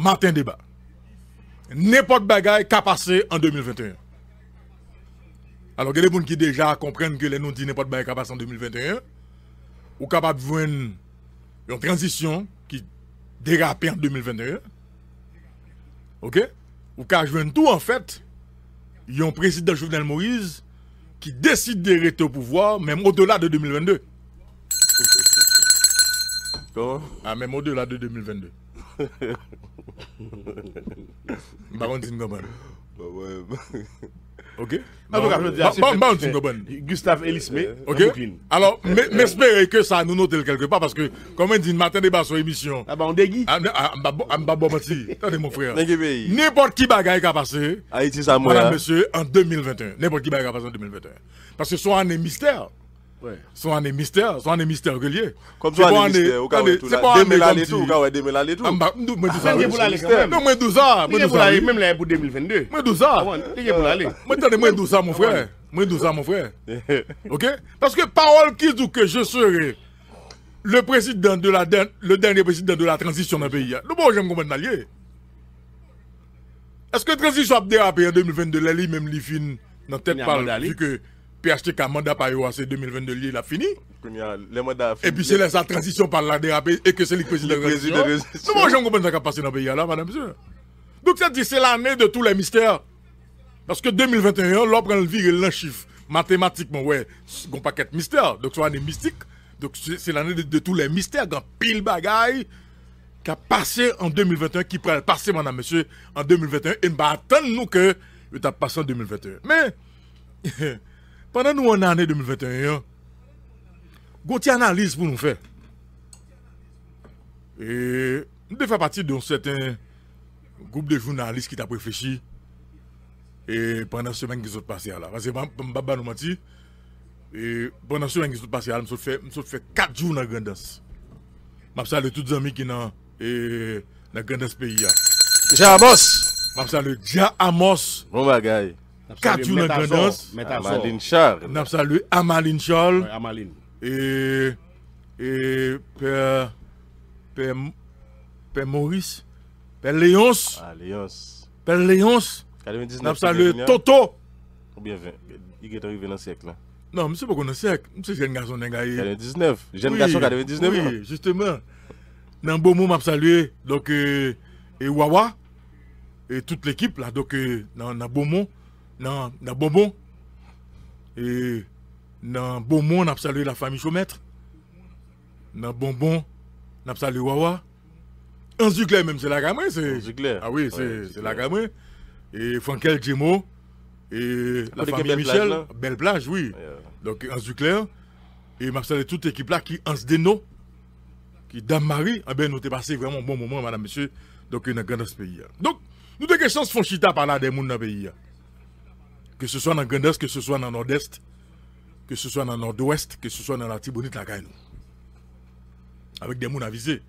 matin débat. N'importe bagaille qui a passé en 2021. Alors, il y a des gens qui déjà comprennent que les noms dit n'importe bagaille qui a passé en 2021 ou capable de voir une, transition qui dérape en 2021. OK Ou ka jwen tout en fait, un président Jovenel Moïse qui décide de rester au pouvoir même au-delà de 2022. Ah, même au-delà de 2022. Baron Zingoban. Ok. Baron Zingoban. Gustave Elisme. Ok. Alors, m'espérez que ça nous note quelque part parce que, comme on dit, matin débat sur émission. Ah bah, on ah, ah, ah, bah, bah, bon, bah, Attendez, mon frère. N'importe qui bagaille qui a passé. Haïti, ça Madame, hein. monsieur, en 2021. N'importe qui bagaille qui a passé en 2021. Parce que soit un mystère. Ouais. Soit on mystère, soit un mystère Comme soit on est mystère, ou quand on est tout tout, on tout. ans. Même là pour 2022. Moi 12 ans. mon frère. Ah, Moi mon frère. Ok? Parce que parole qui dit que je serai le président de la, le dernier président de la transition dans le pays. Le hein. bon, j'aime Est-ce que transition a dérapé en 2022, là, lui-même, lui, fin, dans tête parle, que PHTK mandat par e c'est 2022 il a fini. Et puis c'est la transition par la et que c'est le président de la Nous moi ne comprends ce qui a passé dans le pays là, madame monsieur. Donc ça dit c'est l'année de tous les mystères. Parce que 2021, l'homme, prend le viré le chiffre. Mathématiquement, ouais, on pas paquet mystères. Donc c'est l'année mystique. Donc c'est l'année de, tous les mystères, grand pile bagaille qui a passé en 2021, qui pourrait passer, madame monsieur, en 2021. Et va attendre que ça passe en 2021. Mais. pandan nou anè anè 2021 yon, gò ti analiz pou nou fè. E, nou dè fè pati don sèten goup de joun analiz ki ta pwè fèchi, e, pandan semen gizot pasè ala. Fase, mbaba nou mati, e, pandan semen gizot pasè ala, msòt fè kat joun nan gandans. Mapsa le tout zanmi ki nan, e, nan gandans peyi ya. Jean Amos! Mapsa le Jean Amos! Mwagay! Bon Katou Nagradance. Amaline Charles. Nous Amaline Et. Et. Père. Père. Père Maurice. Père Léonce. Ah, Léonce. Père Léonce. 99. Toto. Bienvenue, Il est arrivé dans le siècle là. Hein. Non, monsieur, pas dans siècle. Monsieur, jeune garçon, 99. Jeune garçon, 99. Oui, hein. justement. Dans un beau moment, je salue. Donc, euh, et Wawa. Et toute l'équipe là. Donc, euh, dans un beau moment dans dans bonbon et dans bonbon on a salué la famille Chometre. dans bonbon on a salué Wawa en même c'est la gamme c'est ah oui c'est la gamme et Frankel Djemo et la famille Michel belle plage oui donc en et m'a salué toute l'équipe là qui en Deno qui dame Marie eh ben nous avons passé vraiment un bon moment madame monsieur donc dans ce pays donc nous avons une chance de faire chita par là des gens dans le pays que ce soit dans Est, que ce soit dans Nord-Est, que ce soit dans Nord-Ouest, que ce soit dans la Tibonite, la Avec des mouns avisés.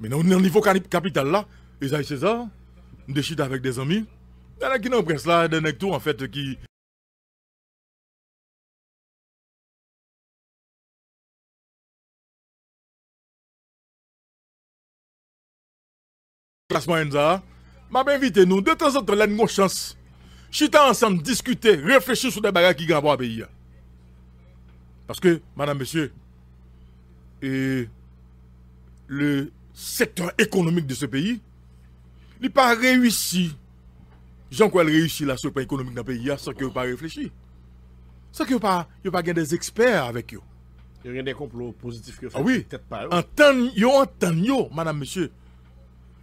Mais dans au niveau capital là, Isaïe César, nous déchirons avec des amis. Il y en a qui n'ont là, des nectos en fait qui. Classement ça, m'a invité nous de temps en temps, là, nous chance chita ensemble, discuter, réfléchir sur des bagages qui gagnent à pays. Parce que, madame, monsieur, le secteur économique de ce pays, n'est pas réussi. Jean claude réussit la plan économique dans le pays sans que pas réfléchi. Sans que pas pas des experts avec eux. Il y a des complots positifs que ah oui. peut-être pas. madame monsieur.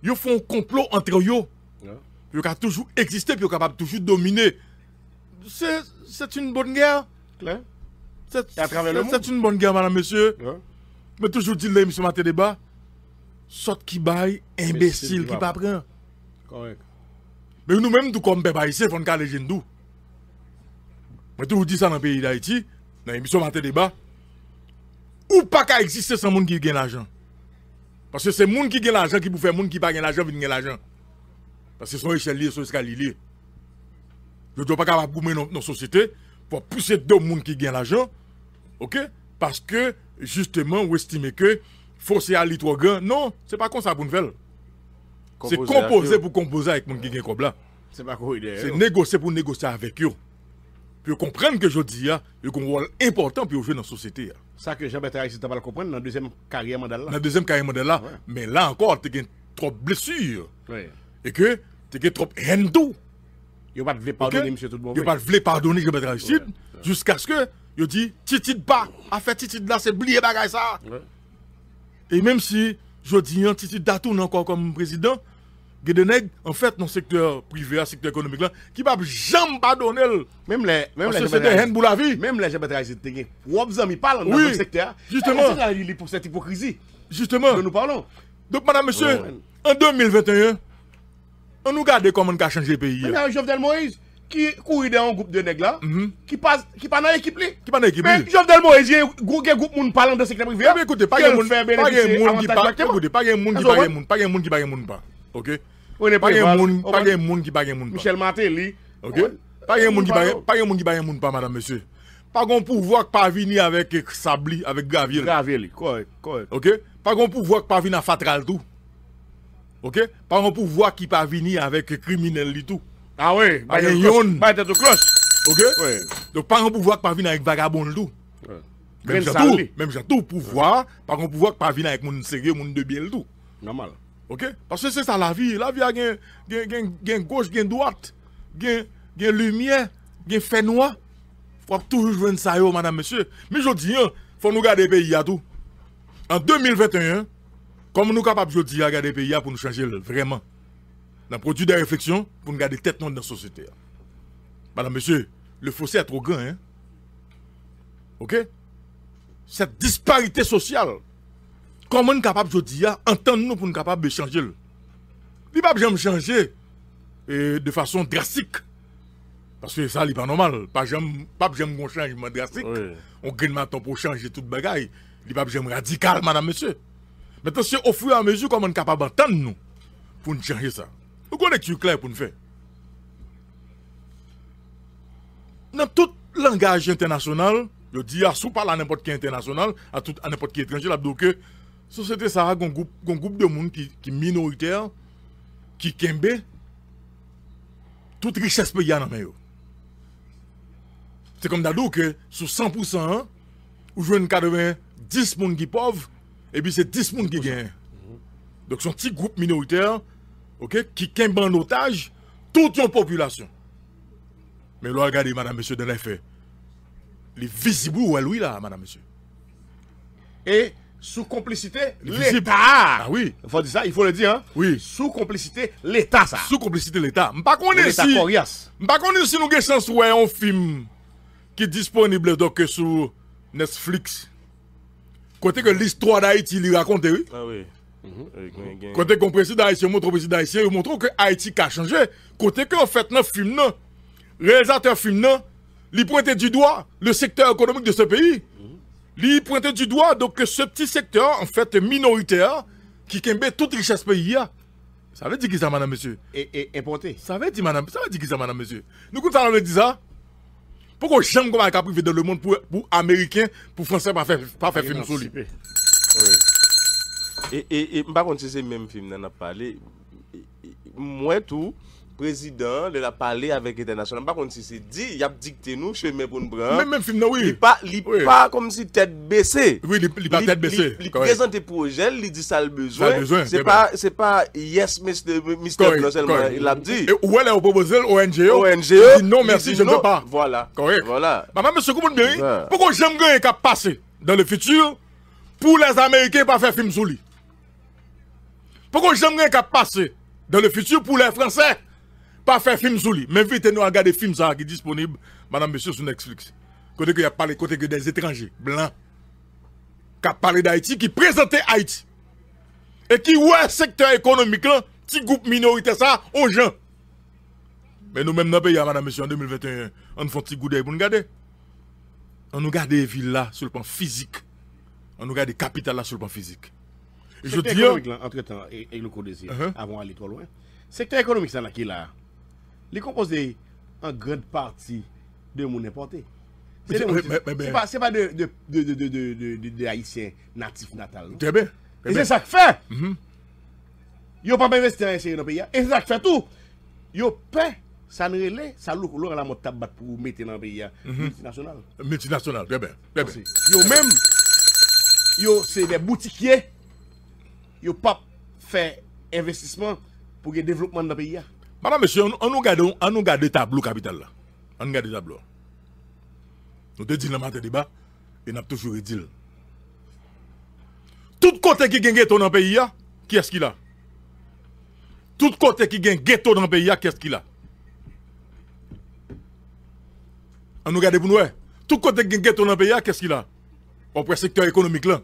Ils font complot entre eux il a toujours existé, puis il capable toujours dominer. C'est une bonne guerre. C'est une bonne guerre, madame, monsieur. Mais toujours dit, l'émission monsieur Maté débat, sorte qui baille, imbécile qui pas prend. Correct. Mais nous-mêmes, nous comme peuple haïtien, faut nous caler nous. Mais toujours dit ça dans le pays d'Haïti, dans l'émission Maté débat, ou pas qu'à exister sans monde qui gagne l'argent. Parce que c'est monde qui gagne l'argent qui vous fait monde qui pas gagne l'argent, qui gagne l'argent. Parce que son échelle et son escalier Je ne dois pas capable de dans nos société pour pousser deux monde qui gagnent l'argent. OK Parce que, justement, vous estimez que forcer à l'île grand. non, ce n'est pas comme ça pour nous faire. C'est composer pour composer avec les gens qui gagnent comme là. C'est pas C'est hein? négocier pour négocier avec eux. Puis comprendre que je dis, hein, il un rôle important pour jouer dans la société. Hein. Ça que jean baptiste si tu pas le comprendre dans la deuxième carrière Mandala. Dans la deuxième carrière de là. mais là encore, tu as trop de blessures et que tu es trop ne Yo pas pardonner monsieur tout bon. veut pas voulu pardonner Gilbert Aristide jusqu'à ce que il dit titit bas, a fait titit là c'est oublier bagaille ça. Et même si je dis un hein, titit tout encore comme président, Gedeneg, en fait, dans le secteur privé, le secteur économique, là, qui va jamais pardonner. Même les. Même les c'était haine pour la vie. Même les LGBT haïtiens, propres amis parlent dans le secteur. Justement. Ah, il est pour cette hypocrisie. Justement. nous parlons. Donc, madame, monsieur, en 2021, on nous garde comment on a changé le pays. Mais Jovenel Moïse, qui courit dans un groupe de nègres là, mhm. qui passe qui pas dans l'équipe Qui pas dans l'équipe Mais Jovenel Moïse, il y a un groupe monde parlant de secteur privé. Mais écoutez, pas de monde qui parle, pas de monde qui parle, pas de monde qui parle, pas OK On n'est pas monde pas de monde qui parle, Michel Martelly. OK Pas de monde qui parle, pas de monde qui parle, pas madame monsieur. Pas de pouvoir qui pas venir avec Sabli, avec Gravier. Gravier, correct, correct. OK Pas de pouvoir qui pas venir à Fatral tout. Ok? Par un pouvoir qui pas venir avec criminel du tout. Ah oui, bah de yon. Bah Ok? Oui. Donc par un pouvoir qui pas venir avec vagabond du tout. Même j'ai tout, même tout pouvoir, pas par un pouvoir qui pas venir avec mon sérieux, mon de bien tout. Normal. Ok? Parce que c'est ça la vie. La vie a gen, gen, gen, gen gauche, gen droite, gen, gen lumière, gen fait noir. Faut toujours jouer ça, madame, monsieur. Mais je dis, hein, faut nous garder pays à tout. En 2021, Comment nous capables de à garder le pays pour nous changer vraiment. Dans le produit de réflexion pour nous garder tête dans la société. Madame, monsieur, le fossé est trop grand. Hein? OK? Cette disparité sociale, comment nous capables de à entendre nous pour nous capables de changer? Il pas de changer de façon drastique. Parce que ça, n'est pas normal. Pas jamais, pas jamais un changement drastique. On gagne maintenant pour changer le bagaille. Il pas jamais radical, madame, monsieur. Mais c'est au fur et à mesure qu'on est capable d'entendre nous pour nous changer ça. Vous connaissez clair pour nous faire. Dans tout langage international, je dis à sous parle à n'importe qui international, à, tout, n'importe qui étranger, là, donc, société ça a un groupe, un groupe de monde qui, qui minoritaire, qui kembe, toute richesse pays en main. C'est comme d'adou que sur 100%, ou jouez 10 personnes qui pauvres, et puis c'est 10 personnes qui gagnent. Donc un petit groupe minoritaire okay, qui qu'en en otage toute une population. Mais là, regardez, madame, monsieur, dans les les visibles, où est là, madame, monsieur Et sous complicité, l'État. Ah oui. Il faut dire ça, il faut le dire. Hein? Oui. Sous complicité, l'État ça. Sous complicité, l'État. Je ne sais pas si. si nous avons chance un film qui est disponible donc, sur Netflix. Côté que l'histoire d'Haïti lui raconte, oui. Ah oui. Mhm. Eh, Côté qu'on président haïtien montre au président haïtien, il montre que Haïti a changé. Côté que en fait, non, film, réalisateur film, il pointe du doigt le secteur économique de ce pays. Mhm. Il pointe du doigt donc ce petit secteur, en fait, minoritaire, qui kembe toute richesse pays. Hein. Ça veut dire qui ça, madame, monsieur Et, et, et Ça veut dire, madame, ça veut dire qui ça, madame, monsieur Nous, quand on le dire ça pourquoi j'aime qu'on va privé dans le monde pour, pour Américains, pour Français, pas faire, pas faire film sur lui Et, et, sais pas si c'est même film dont on a parlé. Moi, tout président il a parlé avec international par contre si c'est dit il a dicté nous chemin pour nous prendre même film oui il pas il pas comme si tête baissée oui il pas tête baissée il présente projet il dit ça le besoin c'est pas c'est pas yes Mr. Mr. il a dit et où elle a proposé ONGO ONG. non merci je ne veux pas voilà correct voilà bah, maman monsieur bien pourquoi j'aime qu'à passer dans le futur pour les américains pas faire film sur lui pourquoi j'aime qu'à passer dans le futur pour les français pas faire film sur lui. Mais invitez-nous à regarder films ça qui est disponible, madame, monsieur, sur Netflix. Côté que y a parlé, côté que des étrangers, blancs, qui parlent parlé d'Haïti, qui présentent Haïti. Et qui, ouais, secteur économique, là, petit groupe minoritaire, ça, aux gens. Mais nous-mêmes, dans le pays, madame, monsieur, en 2021, on fait un petit goût d'œil pour nous garder. On nous garde les villes là, sur le plan physique. On nous garde les capitales là, sur le plan physique. Et je dis. Hein, entre-temps, et, le Codésir, uh uh-huh. avant d'aller trop loin. Secteur économique, ça, là, qui est là. li kompos de an gred parti de moun epote. Se pa de de haisyen natif natal. Trebe. E se sak fe! Yo pa mwen investe an insere nan peya, e se sak fe tout! Yo pe, sanre le, salouk lor an amot tabat pou mette mm-hmm. nan peya multinasyonal. Multinasyonal, trebe. Yo men, yo se de boutikye, yo pap fe investisman pou ge devlopman nan peya. Alors, monsieur, on nous garde, on nous tableau capital là. On nous garde tableau. Nous te disons dans matin débat, et nous avons toujours dit. Tout côté qui gagne ghetto dans le pays, qui est-ce qu'il a Tout côté qui gagne ghetto dans le pays, qui est-ce qu'il a On nous garde pour nous. Tout côté qui gagne ghetto dans le pays, qu'est-ce qu'il a Après secteur économique là.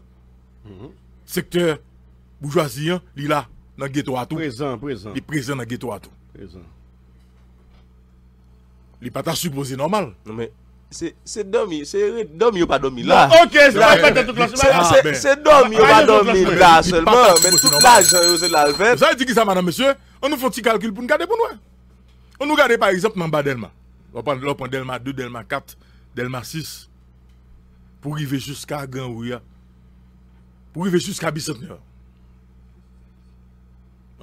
Mhm. Secteur bourgeoisien, hein, il est là, dans le ghetto à tout. Présent, présent. Il est présent dans le ghetto à tout. Il n'est pas supposé normal. Non, mais c'est dormi, c'est dormi ou pas dormi là. ok, c'est ah, ben. pas de toute la C'est dormi ou pas dormi là seulement, mais tout l'argent, c'est l'alvet. vous avez dit que ça, madame, monsieur, on nous fait un petit calcul pour nous garder pour nous. Hein. On nous garde par exemple dans bas Delma. On prend Delma 2, Delma 4, Delma 6. Pour arriver jusqu'à Grand Ouya. Pour arriver jusqu'à Bicentenaire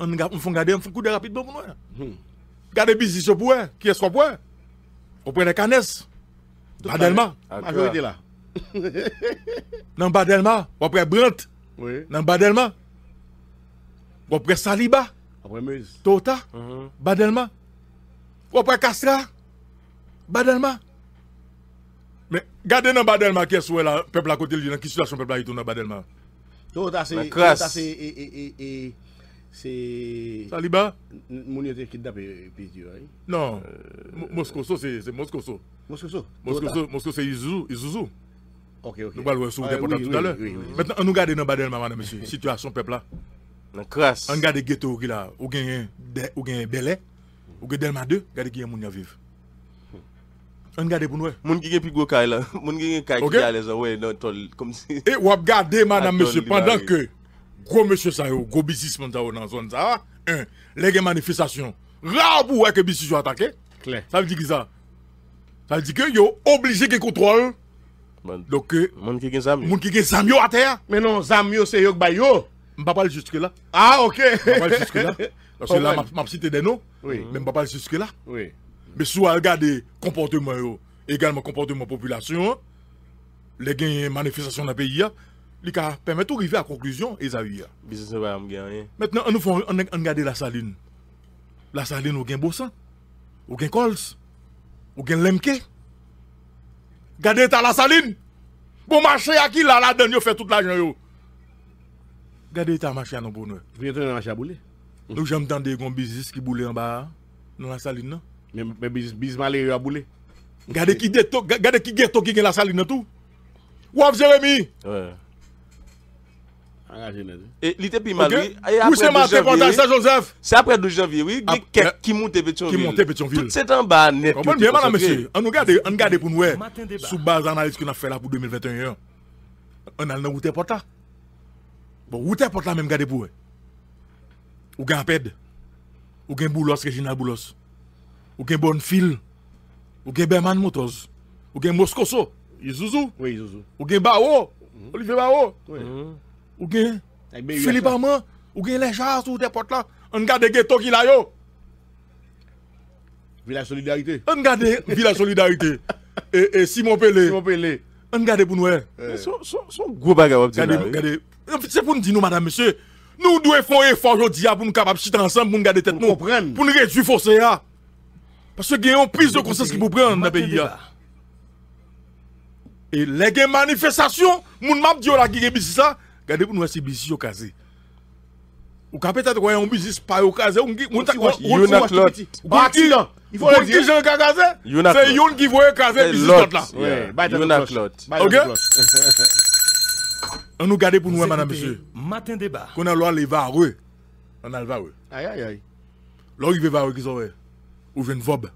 on fait garder on fait de rapide bon pour nous. Hmm. Garder business pour eux, qui est-ce qu'on On prend les canesses. Badelma, majorité là. Dans Badelma, on prend Brent. Oui. Dans Badelma. On prend Saliba. Après Meuse. Tota, mm-hmm. Badelma. On prend Castra. Badelma. Mais gardez dans Badelma qui est-ce là, peuple à côté de lui, dans quelle situation peuple là, il tourne dans Badelma. Tota c'est Se... Saliba? Moun yo te kidda pe bizyo, ay? Non. Euh, Moskoso se Moskoso. Moskoso? Moskoso se Izouzou. Ok, ok. Nou bal wè sou depotan ah, tout alè. Mètè an nou gade nan badelman, moun an mèsy, situasyon pepla. Nan kras. An gade geto ou gila, ou genyen bele, ou genyen delman de, gade genyen moun ya viv. An gade pou nouè. Moun genyen pi gwo kailan. Moun genyen kailan ki gale zan wè, nou tol, kom si. E wap gade, moun an mèsy, pandan ke... gros monsieur ça yo, gros businessman ça yo dans zone ça, un, hein. les manifestations, rare pour que business soit attaqué. Clair. Ça veut dire que ça. Ça veut dire que yo obligé que contrôle. Donc mon qui gen zam mon qui gen zam à terre. Mais non, zam yo c'est yo ba yo. pas parler jusque là. Ah OK. pas parler jusque là. Parce que là oh, m'a cité des noms. Oui. Mais pas parler jusque là. Oui. Mais si regarder comportement yo, également comportement population, les manifestations dans le pays, li permet de arriver à la conclusion, Esaü. Maintenant, on nous font, on, on la saline. La saline, on gagne Bossan, on gagne Cols, on gagne Lemke. Gardez ta la saline. Bon marché à qui là, la donne, fait tout l'argent. Gardez ta marché à nos bonheurs. Vous êtes dans marché à bouler. Nous j'aime tant des business qui boule en bas, dans la saline, non? Mais, mais business malheureux à bouler. Gardez qui ghetto, gardez qui ghetto qui gagne la saline, tout. Ou Jérémy? Ouais. Et il était plus mal. C'est Joseph? C'est après 12 janvier, oui. Ah, qui monte qui monte Pétionville. C'est un bas net. madame, monsieur On regarde, on garde pour nous. Hein. Sous base d'analyse qu'on a fait là pour 2021, on a le nom de Porta. Bon, où est Porta même garde pour eux Ou gagne PED Ou bien, Boulos, Réginal Boulos Ou bien, Bonfil Ou bien, Berman Motors Ou bien, Moscoso Oui, Isouzou. Ou bien, Bao mhm. Olivier Bao Oui. Mhm ou bien Philippe Armand, ou bien les gens sous tes portes là, on garde ghetto qui là yo. Villa Solidarité. On garde Villa Solidarité. et, et Simon Pelé. Simon Pelé. On garde pour nous. Hein. Son gros bagarre. C'est pour nous dire, madame, monsieur, nous devons faire effort aujourd'hui hein, pour nous capables de chiter ensemble, pour nous garder tête nous. Pour nous réduire forces-là. Hein. Parce que nous avons plus de conscience qui nous prend dans le pays. Et les manifestations, nous m'a dit oh, là qui ça, Gardez pour nous si au casé. Ou peut-être un pas au casé, on on ta on On On le dire casé. C'est qui casé business l'autre. OK. On nous garder pour nous madame monsieur. Matin débat. Qu'on a loi les vareux. On a le vareux. Vous aïe aïe. Vous il veut vareux qui sont ou vient Vob,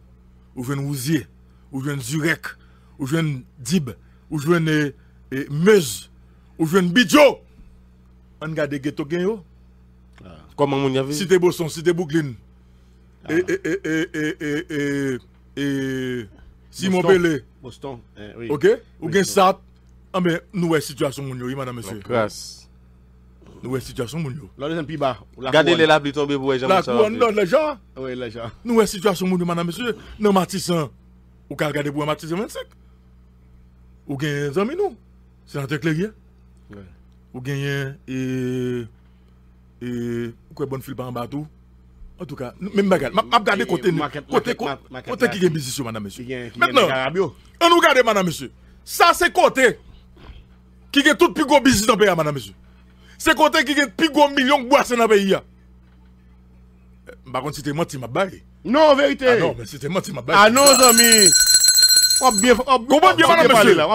ou vient Ouzier, ou vient Zurek, ou vient Dib, ou euh, euh, Meuse, ou Bidjo on regarde ghetto gain Comment ah. mon avis avait Cité Bosson, cité Brooklyn. Ah. Et et et et et et Simon belé Boston, eh, oui. OK Ou gain ça Ah mais nous bah, est situation mon yo, madame monsieur. Grâce. Nous est situation mon yo. la les plus bas. Regardez les là tomber pour les gens. Là la donne les gens. Oui, les gens. Nous est situation mon yo, madame monsieur, non Matissan. Ou ka regarder pour Matissan 25. Ou gain ami nous. C'est un éclairier. Ouais ou gagné et et quoi bonne fille par en bas tout en tout cas même bagarre m'a garder côté côté côté qui gagne business madame monsieur maintenant on nous garde madame monsieur ça c'est côté qui gagne tout plus gros business dans pays madame monsieur c'est côté qui gagne plus gros million boissons dans pays par contre, c'était menti ma bague. Non, vérité. Ah non, mais c'était menti ma bague. Ah non, amis. On va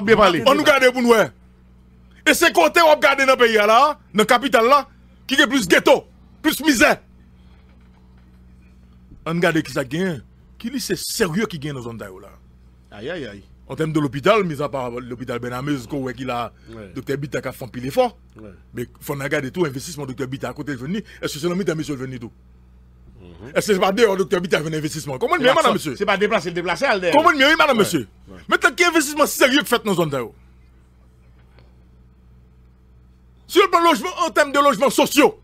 bien parler. On nous garde pour nous. De ce côté on regarde dans le pays là, le la, qui est plus ghetto, plus misère. On regarde qui ça qui Qui li c'est sérieux qui gagne dans Aïe, aïe, aïe. En termes de l'hôpital, mis à part l'hôpital Benamez, ouais, qu'il a, docteur Bita qui a fait un pile fort. Mais il faut regarder tout investissement docteur Bita à côté de venir. Est-ce que c'est l'homme de monsieur venu tout? Mhm. Est-ce que c'est pas dehors docteur Bita fait investissement? Comment mieux, madame monsieur? C'est pas déplacer le déplacer, Comment mieux, madame monsieur? Mais tant investissement sérieux fait dans nos zones Sur le plan logement, en termes de logements sociaux,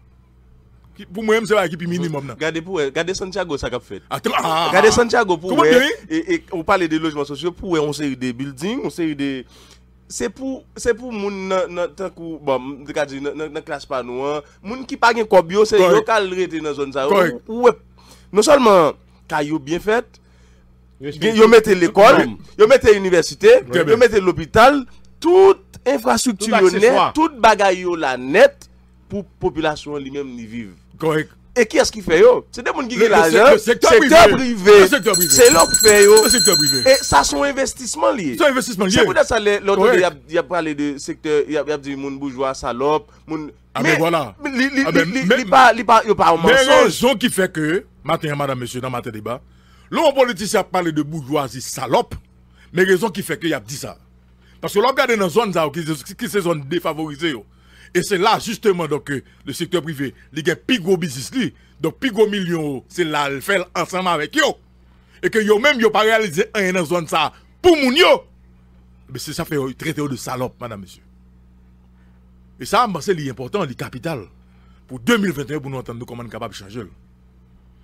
pour moi, c'est pas équipe minimum. Regardez pour Santiago, ça qu'a fait. Regardez ah, ah, ah. Santiago pour et, et on parle de logements sociaux pour on série des buildings, on série des c'est pour c'est pour moun nan tan kou bon de ka di nan nan classe pa nou hein moun ki pa gen kobyo c'est yo kal rete nan zone ça ouais non seulement caillou bien fait yo mettez l'école yo mettez l'université yo mettez l'hôpital tout infrastructure tout net, toute bagaille la net pour population lui-même y vivre. Correct. Et qui est-ce qui fait yo C'est des gens qui ont l'argent. Le secteur privé. C'est l'autre qui fait yo. Le secteur privé. Et ça, un investissement lié. un investissement lié. C'est pour ça l'autre il a parlé de secteur, il a dit mon bourgeois, salope, Ah mais voilà. Il pas un mensonge. Mais raison qui fait que, matin madame, monsieur, dans matin débat, l'on politicien parlé de bourgeoisie, salope, mais les gens qui fait que, il a dit ça. Parce que l'on regarde dans zone zones qui sont défavorisées. Et c'est là, justement, donc, euh, le secteur privé, il y a plus gros business. Donc, plus gros million, c'est là, le fait ensemble avec eux. Et que eux même, ils pas réalisé un dans zone ça pour moun Mais c'est ça fait traiter de salope, madame, monsieur. Et ça, c'est l'important, le capital. Pour 2021, pour nous entendre comment nous sommes capables de changer.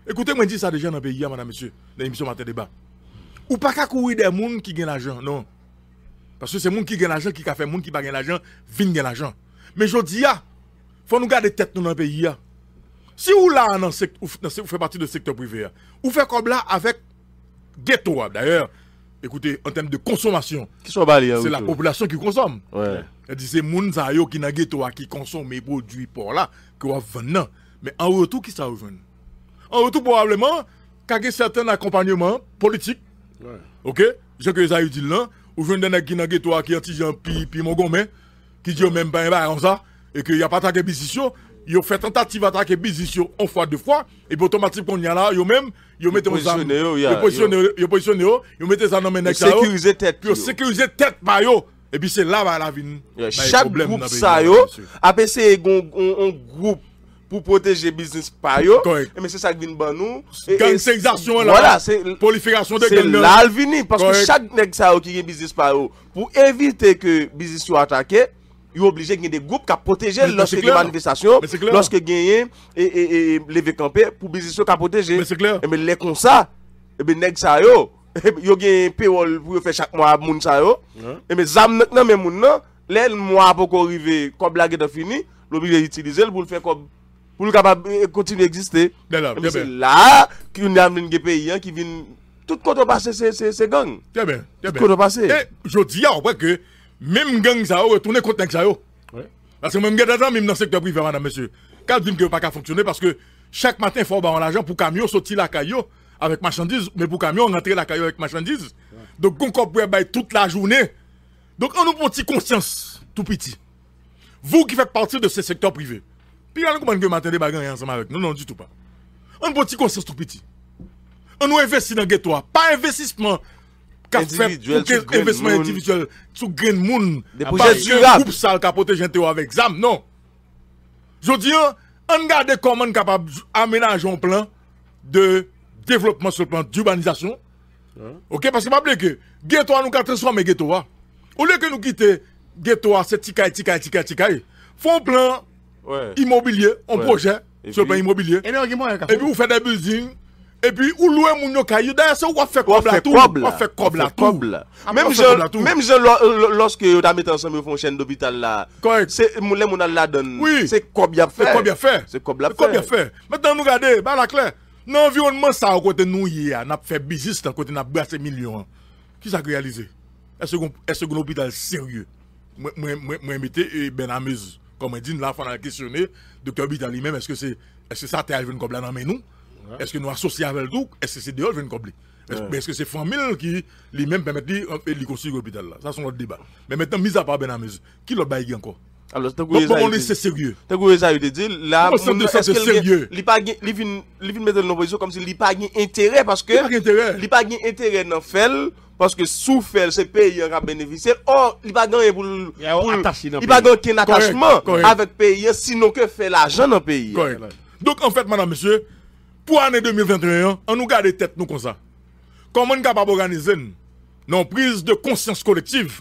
Écoutez, moi, je dis ça déjà dans le pays, hein, madame, monsieur, dans l'émission Matin Débat. Ou pas qu'à courir des gens qui gagnent l'argent, non. Parce que c'est monde qui gagne l'argent qui a fait monde qui pas gagne l'argent, vient l'argent. Mais je dis, il faut nous garder tête dans le pays. Si vous là, vous faites partie du secteur privé, vous faites comme là avec ghetto d'ailleurs. Écoutez, en termes de consommation, c'est la population qui consomme. C'est les gens qui dans ghetto qui consomme les produits pour là, que va venir. Mais en retour, qui ça revient En retour, probablement, il y a certains accompagnements politiques. Ouais. Ok Je que les dit là, ou je ne qui dans ghetto qui antijan pi pi mongomé qui dit même pas comme ça et qu'il y a pas attaqué position ils ont fait tentative d'attaquer position en fois deux fois et puis automatiquement y a là ils même ils mettent ça ils positionnent ils positionnent ils mettent ça dans mes nèg sécuriser tête ils sécuriser tête ba yo et puis c'est là va la vie chaque groupe ça yo a essayé un groupe pour protéger business par Mais c'est ça qui vient de nous. là. Voilà, c'est prolifération de C'est l'alvini parce que chaque nèg qui a business par pour éviter que business soit attaqué. est obligé de des groupes qui protègent lorsque il y a manifestations, lorsque il y a et, et, pour business qui protéger. Mais c'est clair. mais les cons ça, et bien nèg ça yo, yo un payroll pour faire chaque mois moun ça yo. Et mais zam nan même moun nan, les mois pour qu'on arriver comme blague de fini, l'obligé d'utiliser pour le faire comme pour le capable continuer d'exister. C'est ben. là y a des pays hein, qui viennent tout côté passer ces gangs. Très ben, bien, Tout passer. Ben. Et eh, je dis à que même gang ça retourner contre ça. Parce que même gang même dans le secteur privé madame monsieur, quand dit que pas fonctionner parce que chaque matin il faut avoir l'argent pour camion sortir la caillou avec marchandises, mais pour camion rentrer la caillou avec marchandises. Donc on peut toute la journée. Donc on nous petite conscience tout petit. Vous qui faites partie de ce secteur privé puis on comment que matin des bagages ensemble avec nous. Non, du tout pas. On petit conscience tout petit. On nous investit dans le ghetto. Pas investissement. pour investissement individuel sous Green Moon. du du groupe sale qui a protégé avec ZAM. Non. Je dis, on garde comment on est capable d'aménager un plan de développement sur le plan d'urbanisation. Hein? Ok, parce que pas que ghetto nous a transformé ghetto. Au lieu que nous quitter ghetto, c'est tikaï, tikaï, tikaï, tikaï. un plan immobilier, un projet sur le immobilier. Et, puis vous faites des buildings. Et puis, vous louez mon Vous ça, on fait coble à On fait cobla Même je, même euh, je, lorsque vous avez ensemble, une chaîne d'hôpital là. C'est, quoi lèvre, la C'est coble à faire. C'est C'est Maintenant, nous regardez, bah, la clé. L'environnement, ça, au côté nous, hier, on a fait business, à côté, on brassé millions. Qui ça réalisé? Est-ce que, est sérieux? Moi, moi, moi, eh, ben, comme on dit, là, on a questionné, docteur Bida lui-même, est-ce que c'est est -ce ça, eu vient comme Non, dans nous Est-ce que nous associons avec tout Est-ce que c'est dehors vient comme Est-ce que c'est famille qui lui-même permet de construire euh, l'hôpital là Ça, c'est notre débat. Mais maintenant, mis à part Benamuse, qui l'a baillé encore alors, Donc, on dit c'est sérieux. Tankou ça te dit, là, c'est sérieux. Il vient mettre pas d'intérêt comme s'il n'y pas d'intérêt parce que. Il n'y a pas d'intérêt dans fait parce que sous fait c'est pays qui a bénéficié. Or, il n'y a pas d'intérêt pour. Il n'y a pas attachement avec pays, sinon que fait l'argent dans le pays. Donc, en fait, madame, monsieur, pour l'année 2021, on nous garde tête nous comme ça. Comment on est capable d'organiser une prise de conscience collective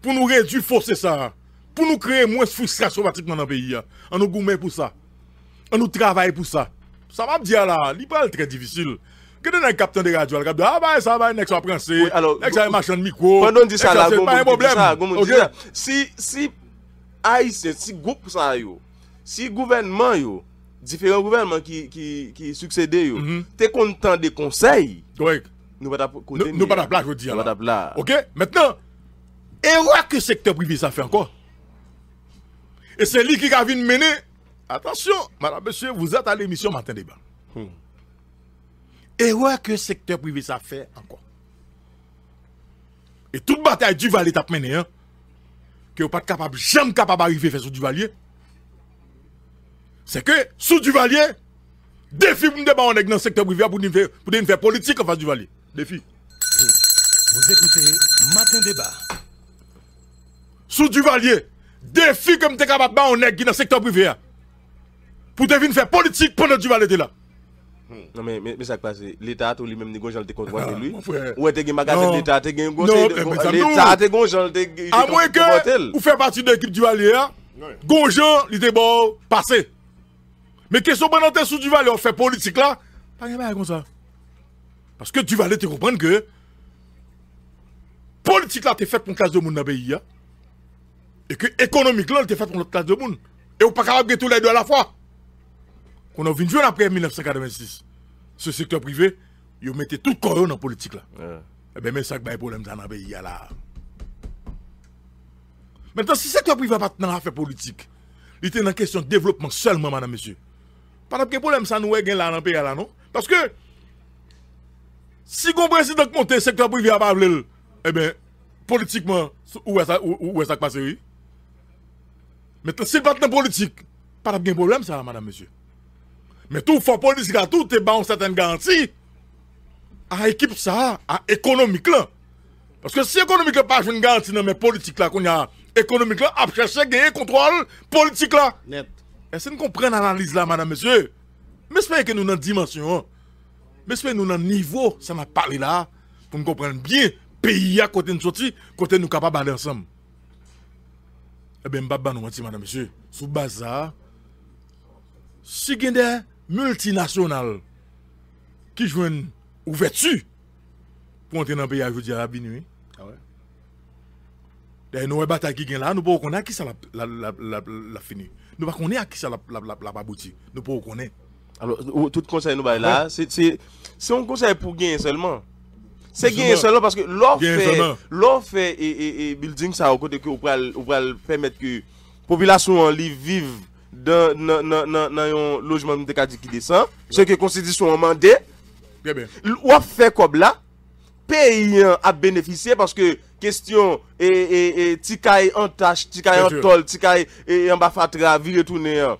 pour nous réduire forcer ça? pour nous créer moins de frustration dans le pays. On hein. nous gourmet pour ça. On nous travaille pour ça. Ça va dire là, il parle très difficile. quand on a un capitaine de radio dit, ah bah ça va, next va français, next va machin de micro. Pendant dit ça là, c'est pas un problème. Si si si groupe ça si gouvernement différents gouvernements qui qui qui succédé mhm. t'es content des conseils. Nous pas côté. pas la place, je dis OK Maintenant, quoi que secteur privé ça fait encore et c'est lui qui vu venir mener. Attention, madame, monsieur, vous êtes à l'émission Matin Débat. Hmm. Et ouais, que le secteur privé ça fait encore. Et toute bataille du valet t'a mené, hein, que vous pas capable, jamais capable d'arriver faire sous Duvalier. C'est que sous Duvalier, défi pour nous débat dans le secteur privé pour nous faire, politique en face du Duvalier. Défi. Vous écoutez Matin Débat. Sous Duvalier, Défi comme t'es capable de faire, dans le secteur privé. Hein. Pour devenir faire politique pendant que valet là. Hmm. Non mais, mais, mais ça passe, l'État tout lui-même négocie contre contrat ah, de lui. Ou était ce magasin l'État, t'es gagné l'État, t'es lui À moins que vous faites partie de l'équipe du Valier, hein. il était bon, passé. Mais qu'est-ce que sous du Valier, on fait politique là, pas comme ça. Parce que du valet, tu comprends que politique là, t'es fait pour une classe de monde dans pays. Hein. Et que économique, là, était fait pour l'autre classe de monde. Et on pas capable de tous les deux à la fois. Qu'on a vu une après 1986. Ce secteur privé, il mettait tout le corps dans la politique. Là. et eh ben mais ça, qui de problème dans le pays. Là. Maintenant, si le secteur privé pas dans la politique, il était dans la question de développement seulement, madame, monsieur. Pas de problème, ça nous dans pays. Là, non? Parce que, si le président monte le secteur privé à parler eh bien, politiquement, où est-ce que ça passe, mais si le partenaire politique, pas de problème, ça, madame, monsieur. Mais tout fort politique à tout, est bas une certaine garantie à l'équipe ça, à l'économique là. Parce que si l'économique n'a pas une garantie dans politique politiques là, qu'on a économique là, à chercher gagner contrôle politique là. Net. Est-ce que l'analyse là, madame, monsieur? Mais j'espère que nous dans dimension. Hein. Mais j'espère que nous dans niveau, ça m'a parlé là, pour nous comprendre bien, pays à côté de nous sortir, côté nous capables d'aller ensemble eh bien, Mbaba, nous madame, monsieur, sous bazar, si vous avez des qui jouent une ouverture pour entrer dans le pays aujourd'hui à la nuit. ah ouais. D'ailleurs, eh, nous, bataille qui gagne là, nous ne pouvons pas qui ça la, la, la, la, fini. Nous ne pouvons pas qui ça la, la, la, abouti. Nous ne pouvons pas Alors, tout conseil nous là, c'est un conseil pour gagner seulement. Se gen yon selon, paske lò fè, lò fè e, e, e building sa wakote ki ou pral, ou pral pèmèt ki Popilasyon an li viv nan yon lojman mdekadi ki desan Se ke konsidisyon anman de, wap fè kob la, pe yon ap beneficye Paske kestyon, e, e, e, ti kay an taj, ti kay an tol, ti kay yon e, bafatra, viretounen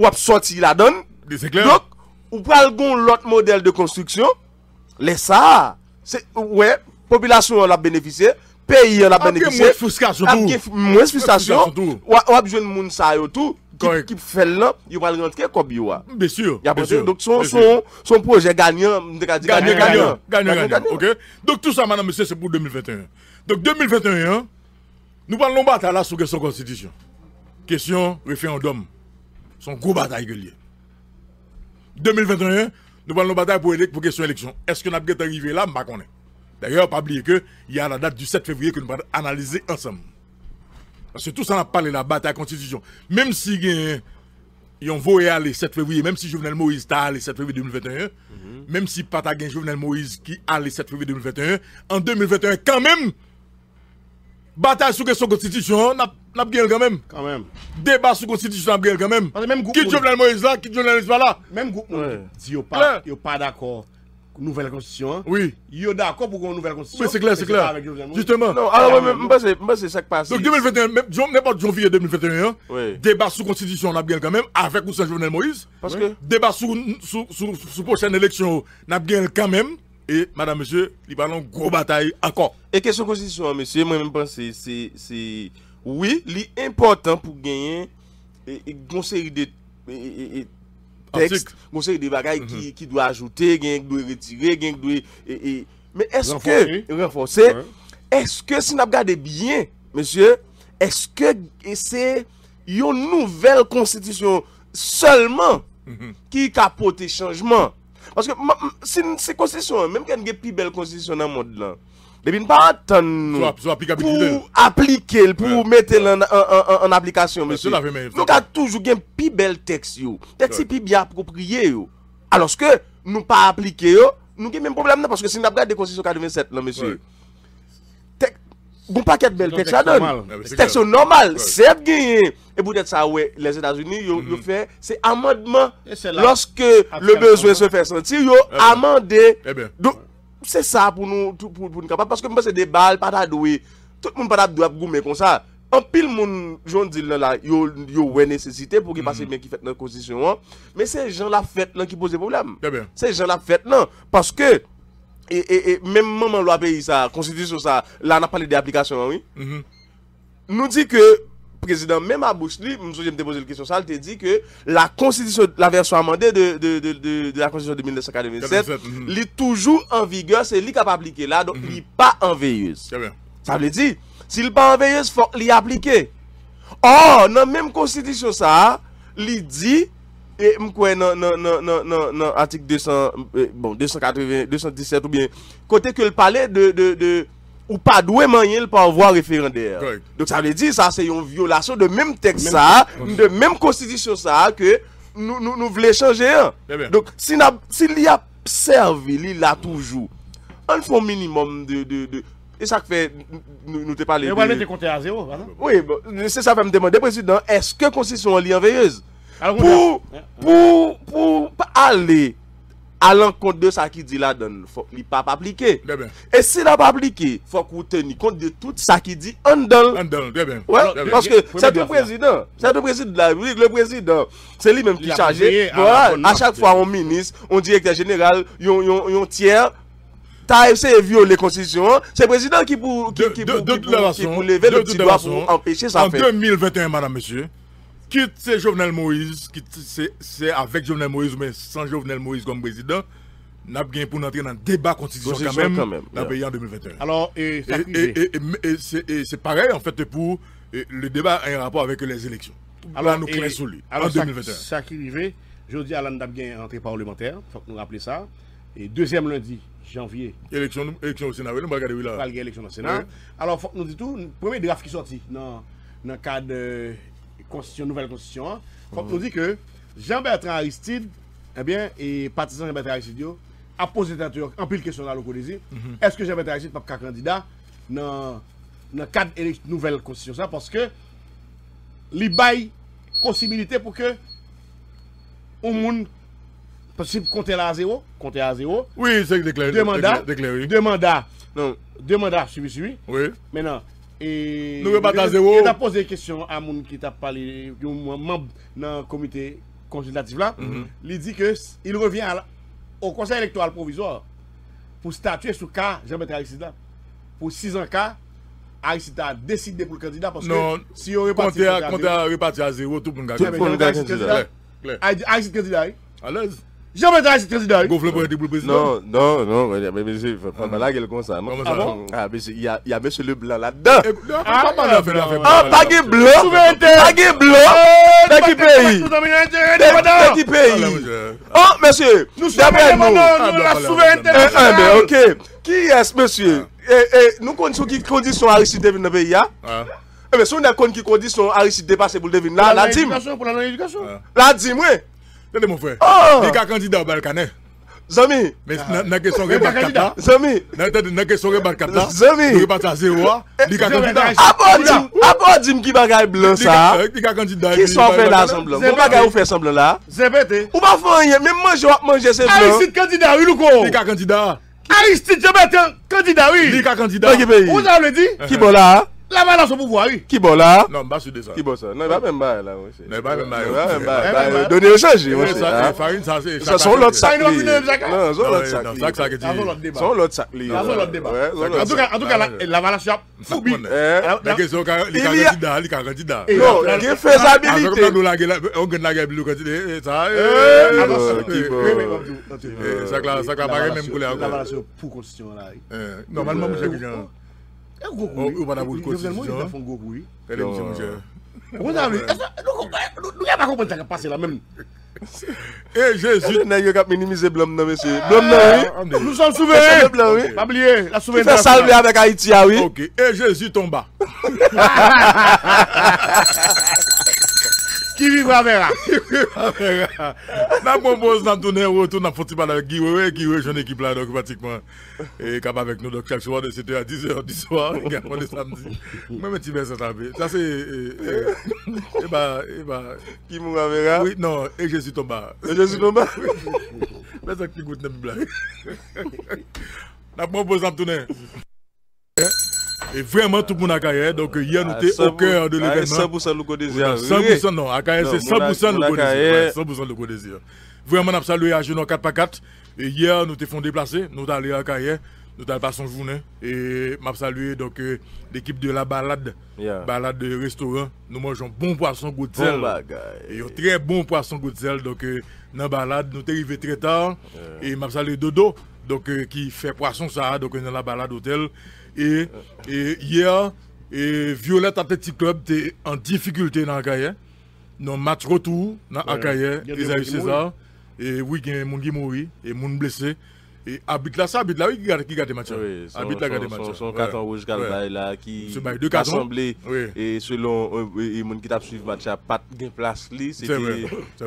Wap soti la don, lòk, ou pral gon lòt model de konstriksyon, lè sa a ouais, population la bénéficié, pays la ah, bénéficié. Moins frustration ah, Moins frustration. Ou a besoin de monde tout. Qui fait là, il va rentrer comme yo. Bien sûr. Donc son son son projet gagnant, gagnant gagnant gagnant gagnant. OK. Donc tout ça madame monsieur c'est pour 2021. Donc 2021, nous parlons bataille sur sur question constitution. Question référendum. Son gros bataille 2021, nous allons nous battre pour, pour question élection. Est-ce que nous avons arrivé là Je ne D'ailleurs, pas oublier qu'il y a la date du 7 février que nous allons analyser ensemble. Parce que tout ça, on a parlé de la bataille constitution. Même si ils ont voué aller 7 février, même si Jovenel Moïse est allé 7 février 2021, mhm. même si Patagin Jovenel Moïse qui allé 7 février 2021, en 2021, quand même, Bataille sur la constitution, on a quand même. Quand même. Débat sur la constitution, a bien quand même. Qui Jovenel Moïse là, qui Jovenel Moïse là. Même groupe, si vous pas, pas d'accord. Nouvelle constitution. Hein. Oui. Vous d'accord pour une nouvelle constitution. Oui, c'est clair, c'est clair. Justement. Non, alors, si c'est ça qui passe. Donc 2021, n'importe janvier 2021, hein. débat sur la constitution, a bien quand même, avec ou Jovenel Moïse. Parce que. Débat sur la prochaine élection, on a bien quand même. Et madame, monsieur, il a une grosse bataille encore. Et question constitution, monsieur, moi-même, pense que c'est. Oui, l'important pour gagner une série de textes, une série de bagailles qui, mm-hmm. doit ajouter, qui doit retirer, qui doit. Mais est-ce que. Renforcer. Est-ce que si nous regardons bien, monsieur, est-ce que c'est une nouvelle constitution seulement mm-hmm. qui capote changement? Paske sin se konsesyon, menm gen gen pi bel konsesyon nan mod lan, de bin pa an ton pou aplike, pou mette lan an aplikasyon, monsye, nou ka toujou gen pi bel tekst yo, tekst si pi bi apropriye yo, aloske nou pa aplike yo, nou gen menm problem nan, paske sin ap gade konsesyon 47 lan monsye Goun pa ket bel tek la don, tek se normal, sep genye. E pou det sa, wè, les Etats-Unis, yon lò fè, se amandman, lòske lò bezwe se fè senti, yon amandde, se sa pou nou, pou nou kapap, paske mwen se de bal, pata dwi, tout moun pata dwi ap goume kon sa, an pil moun, joun di lè la, yon wè nesesite pou ki pase mè ki fèt nan kondisyon wè, mè se jen la fèt lè ki pose volèm. Se jen la fèt lè, paske, Et e, e, mèm mèm lò apè yi sa, konstitisyon sa, lè an ap pale de aplikasyon an wè. Mhm. Nou di ke, prezident, mèm a bouche li, mèm sou jèm te pose lè kèsyon sa, lè te di ke la konstitisyon, lè avèrso amande de la konstitisyon de 1997, mhm. lè toujou an vigèr, se lè kap aplikè la, don lè mhm. pa an veyyez. Sa mè di, si lè pa an veyyez, fòk lè aplikè. Or, nan mèm konstitisyon sa, lè di... E m kwen nan atik 280, 217 ou bien Kote ke l pale de Ou pa dwe manye l pa envo a referandere Dok sa ve di sa se yon Violasyon de menm tek sa De menm konsidisyon sa ke Nou vle chanje an Si li ap serve Li la toujou An fon minimum E sa k fe nou te pale E wane te konte a zero E se sa fe m demande prezident Eske konsisyon li enveyez Pour, pour, aller à l'encontre de ça qui dit là donne faut pas appliquer et s'il n'a pas appliqué faut vous tenir compte de tout ça qui dit en dedans parce que c'est le président c'est le président le président c'est lui même qui est chargé à chaque fois un ministre un directeur général un tiers as essayé de violer la constitution, c'est le président qui pour, qui, pour, lever le petit doigt pour empêcher ça. En 2021, madame, monsieur, Kite se Jovenel Moïse, kite se avek Jovenel Moïse, ou men san Jovenel Moïse goun prezident, nap gen pou nan tre nan deba kontidisyon kan men, nap gen yon 2021. E se pare, an fete pou, le deba an rapor avek les eleksyon. An nou kren sou li, an 2021. Sa ki rive, jodi alan nap gen rentre parlementer, fok nou rappele sa, e deuxième lundi, janvye, eleksyon ou senare, nou bagade wila. Alors fok nou ditou, preme draft ki sorti, nan kade... constitution, nouvelle constitution. Il hein. faut mm que Jean-Bertrand Aristide, eh bien, et partisan Jean-Bertrand Aristide, a posé en pile question dans le mhm. Est-ce que Jean-Bertrand Aristide n'est pas candidat dans le cadre la nouvelle constitution ça, Parce que l'IBAI, possibilité pour que au monde possible compter à zéro, compter à zéro. Oui, c'est déclaré. Deux mandats. Deux mandats. Non. Deux mandats, suivi, suivi. Oui. Maintenant, E nou repat e mhm. a zero. Yon ta pose kestyon a moun ki ta pali yon moun mab nan komite konsentatif la. Li di ke il revyen au konsey elektwal provizor pou statye sou ka janmete Aïsit Kandida. Pou si zan ka Aïsit ta deside pou l kandida. Non, konti a repati a zero, tout pou l kandida. Tout pou l kandida. Aïsit Kandida. A lez. Jamen zay se treziday. Non, non, non, menye, ah bon? ah, menye, y a mèche le blan la den. Ha, page blan, page blan, de ki peyi? De ki peyi? Ha, mèche, de apè nou, ki yè, mèche, nou kon sou ki kondisyon harisi devin la peyi ya? Ebe, sou nou kon ki kondisyon harisi depase bou devin la, la jim? La jim, wey. Tende mou fwe, li ka kandida ou balkane Zami Nè ke sonre balkana Zami Nè ke sonre balkana Zami Nè ke sonre balkana Zami Apo di m ki bagay blan sa Ki son fe da san blan Mou bagay ou fe san blan la Zepete Ou pa fanyen, men manje wap manje se blan A yi sit kandida ou lukou Li ka kandida A yi sit yo bete kandida ou Li ka kandida Ou nan le di Ki bola Lavalasyon pou vou awi! Kibo la! Non, mba sudè san. Kibo san. Non, mba mba e la wè se. Non, mba mba e la wè se. Non, mba mba e la wè se. Donè yon chèjè wè se. An farin sa se. Sa son lot sak li. Non, son lot sak li. Non, sak sak li. Son lot sak li. Non, son lot sak li. An tou ka lavalasyon foubi. Mbeke son li kan ganti da. Li kan ganti da. Yo, li gen fesabilite. An tou ka nou la gen la. On gen la gen blou kanti de. E ta. Non, son lot sak li. Non, son lot sak E Gokou yi? Ou pa na boulkot si? E de msè msè msè. Ou nan msè? Nou yè pa kompèntè yè pase la mèm. E Jezou, nan yè kap minimize blom nan mè sè. Blom nan yi? Nou san souven! Nan yè blom nan yi? Nan blie! Ti fè salve avek a iti ya ah, wii? E eh, Jezou tomba! Qui vivra verra. Je propose d'en tourner un retour dans Fontibal avec Guy qui rejoint l'équipe là, donc pratiquement, et cap avec nous, donc chaque soir de 7h à 10h du soir, également le samedi. Moi, petit verset Ça, c'est. Et bah, et bah. Qui mourra verra Oui, non, et je suis tombé. Et je suis tombé Mais ça qui goûte, n'est blague. La propose d'en tourner. Et vraiment, tout le monde a Kaye, Donc, hier nous ah, étions au cœur de ah, l'événement. 100% le désir. 100% non. A c'est 100% le désir. 100% le désir. Vraiment, on a salué à Genoa 4x4. Et hier, nous sommes déplacés. Nous sommes allés à Kaye nous avons passé une journée et je salué euh, l'équipe de la balade balade de restaurant nous mangeons bon poisson goudzelle et un très bon poisson goudzelle donc euh, dans la balade nous arrivés très tard et je salué dodo donc euh, qui fait poisson ça donc dans la balade hôtel et, hier, et Violette Athletic Club était en difficulté dans Akaye. Dans le match retour dans Akaye, eu César. Et il y a des gens qui sont morts et des gens blessés. Et Abid là, ça, Abid là, oui, qui garde, qui garde matchs. Hein. Oui, là, garde matchs. Son, hein. carton rouge, qui a assemblé. Et selon les euh, gens qui t'a suivi match, a pas de place. C'est vrai.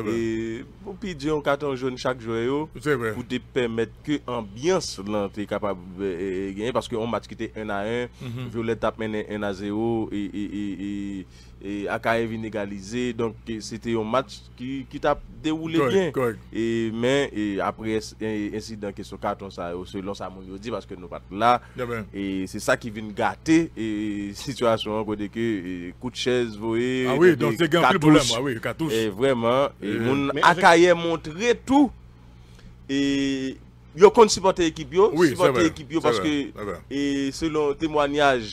Et puis, a un carton jaune chaque jour, pour te permettre que l'ambiance là, capable de euh, gagner. Parce qu'on match qui était 1 à 1, mhm. Violette a mené 1 à 0. Et. E, akaye vin egalize, donk, e, se te yon mat, ki ta devoule bien, e, men, apre, ensi, dan keso katon sa, se lan sa moun, yo di, paske nou pat la, se sa ki vin gate, situasyon, kou de ke, kout chèz, voe, katous, vremen, akaye montre tou, yo kon sipote ekip yo, sipote ekip yo, paske, selon témoanyaj,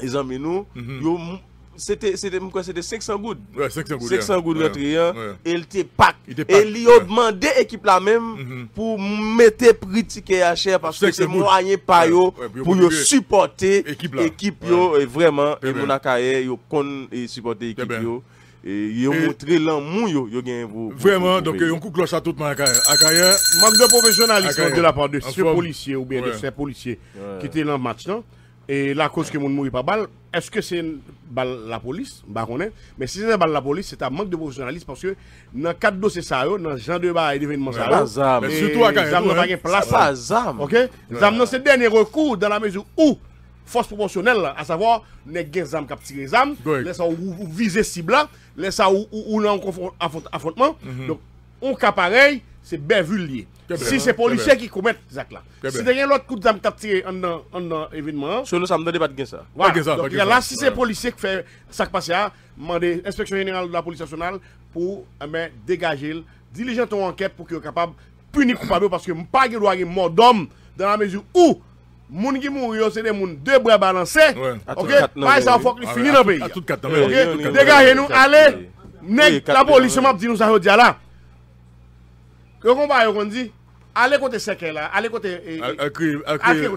e zanmen nou, mhm. yo moun, Se te mwen kwen, se te 500 goud. Se te 500 goud yon triyon. El te pak. El yo dman de ekip la menm pou mwete pritike ya chè. Pasou se mwen a nye payo pou yo supporte ekip yo. Vreman, yon akaye yo kon e supporte ekip yo. Yo mwotre lan moun yo. Vreman, yon kou kloch a toutman akaye. Mwak de profesionalisme de la part de se policye ou bien de se policye. Ki te lan mati nan. E la kos ke moun moui pa bal. Eske se bal la polis, baronè, men si se bal la polis, se ta mank de profesyonalis porske nan kat do se sa yo, nan jan de ba e devin monsala, men se to akanyen to, nan se dene rekou dan la mezou ou, fos proponsyonel, a savo, ne gen zam kap si gen zam, lesa ou vize si bla, lesa ou ou nan konfotman, mhm. on kaparey, se bevul liye. Si c'est policier qui commet ça là. Si derrière l'autre coup de dame a tiré en un euh, événement. Selon ça, me donne pas de ça. Donc là, si c'est policier qui fait ça qui passe là, demande l'inspection générale de la police nationale pour eh ben, dégager, Diligent ton enquête pour qu'il soit capable de punir coupable parce que pas de droit mort d'homme dans la mesure où. mon qui mourir, c'est des gens deux bras balancés. Ok? Pas ça, faut que ah, finisse dans le pays. Tout Dégagez-nous, allez. La police m'a dit nous ça, là. Que vous comprenez, vous allez côté séquelle là, allez côté à qui à qui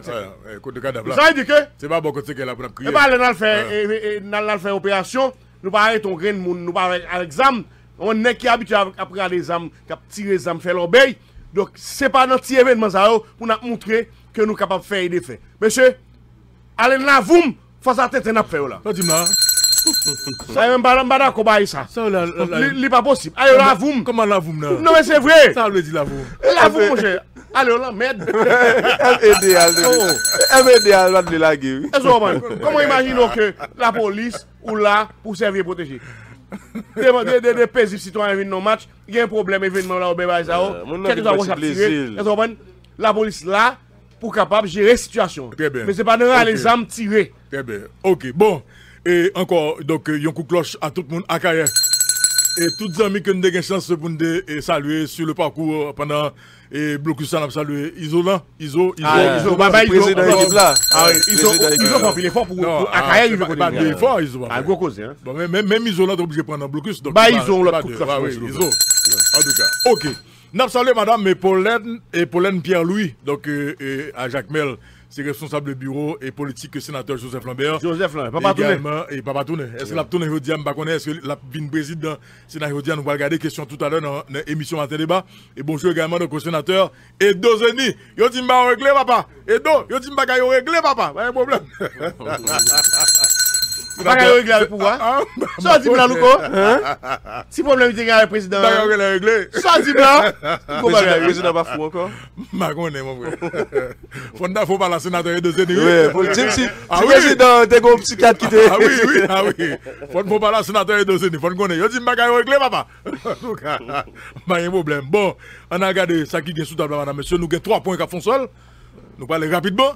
côté cadavre Ça Ça dit que c'est pas bon côté séquelle là pour crier. Eh ben, et pas aller dans le et dans faire opération, nous pas arrêter ton grain monde, nous pas avec exam, on est qui habitué à prendre exam, qui tirer à faire l'obéi. Donc c'est pas notre petit événement ça oh, pour nous montrer que nous sommes capables de faire des faits. Monsieur, allez oh, là vous face à tête n'a faire ça. Pas dit moi. Ça y est, on va dire quoi ça Ça, pas possible. Allez, la vous. Comment la voum, là Non, mais c'est vrai. Ça, le dit la voum. La voum, mon gars. Allez, on merde. MEDL, là. Oh. MEDL, là, de la guerre. Comment imaginons que la police ou là pour servir et protéger des de, de, de citoyens viennent dans match, il y a un problème, événement là au Béba et Zao. La police là pour capable gérer la situation. Très bien. Mais ce n'est pas normal les armes tirées. Très bien. Ok, bon. Et encore, donc, euh, yon coup cloche à tout le monde à Kaye. Et toutes les amis que nous avons chance de saluer sur le parcours euh, pendant et blocus ça, nous saluer Isolant, ah, Iso, Iso, Iso. Baba Iso, ah ah, Iso, Iso, Iso, fait fort pour Akaïa, il fait pas d'effort, Iso. À gros cause, hein. Même Isolant est obligé de prendre un blocus. Bah, Iso, l'autre coup de cloche. Iso. En tout cas, ok. Nous Madame Pauline et Pauline Pierre-Louis, donc euh, à Jacques Mel c'est responsable de bureau et politique sénateur Joseph Lambert. Joseph Lambert, Papa Également, et Papa Tourné. Est-ce que la Tourné Jodia, je connais, est-ce que la vine président Sénat Jodia, nous va regarder question tout à l'heure dans l'émission à Débat. Et bonjour également nos au sénateur Edo Zeni. Yo dit réglé, papa. Edo, yo dit réglé, papa. Pas de problème. Oh, Mpa kwa yo regle alè pouwa? Ah, sou a di blan loukò? Si problem di gen a lè prezident? Mpa kwa yo regle? Sou a di blan? Mpa gen a bafou wakò? Mpa konnen mwen bre. Fon da fò bala senatèri de zeni. Ouè, pou jem si... Ah wè! Fon dè gò psikat kite. Ah wè, ah wè. Fon fò bala senatèri de zeni. Fon konnen, yo di mpa kwa yo regle papa. Mpa yon problem. Bon, an a gade, sa ki gen sou tablaban nan mesyon, nou gen 3 poy kap fon sol. Nou pale rapid bon.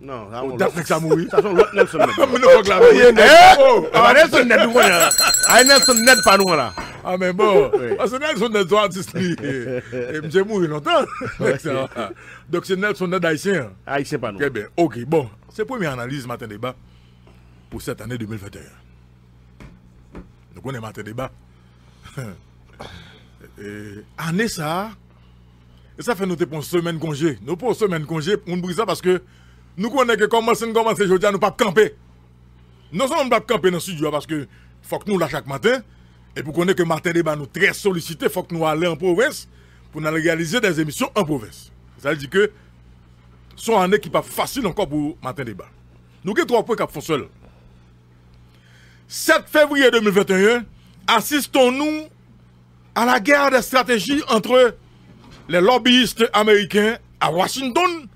non oh, ça rek saamu ça Nelson Ned mën na foog laa waaw Nelson Ned du ko ne la ay Nelson Ned paanu nous là. ah mais bon parce ah, que Nelson Ned soit artiste j'ai mouru longtemps donc c'est Nelson Ned haïtien haïtien panou très eh bien ok bon c'est première analyse matin débat pour cette année 2021 donc on est matin débat année ça et ça fait noter pour une semaine congé nous pour une semaine congé on brise ça parce que nous connaissons que comme Malsen commence aujourd'hui, nous pas camper. Nous sommes nous pas camper dans le studio parce que faut que nous là chaque matin. Et pour connaître que Martin débat nous très sollicité, faut que nous allions en province pour nous réaliser des émissions en province. Ça veut dire que son année qui pas facile encore pour Martin débat. Nous avons trois points qui font seul. 7 février 2021, assistons-nous à la guerre des stratégie entre les lobbyistes américains à Washington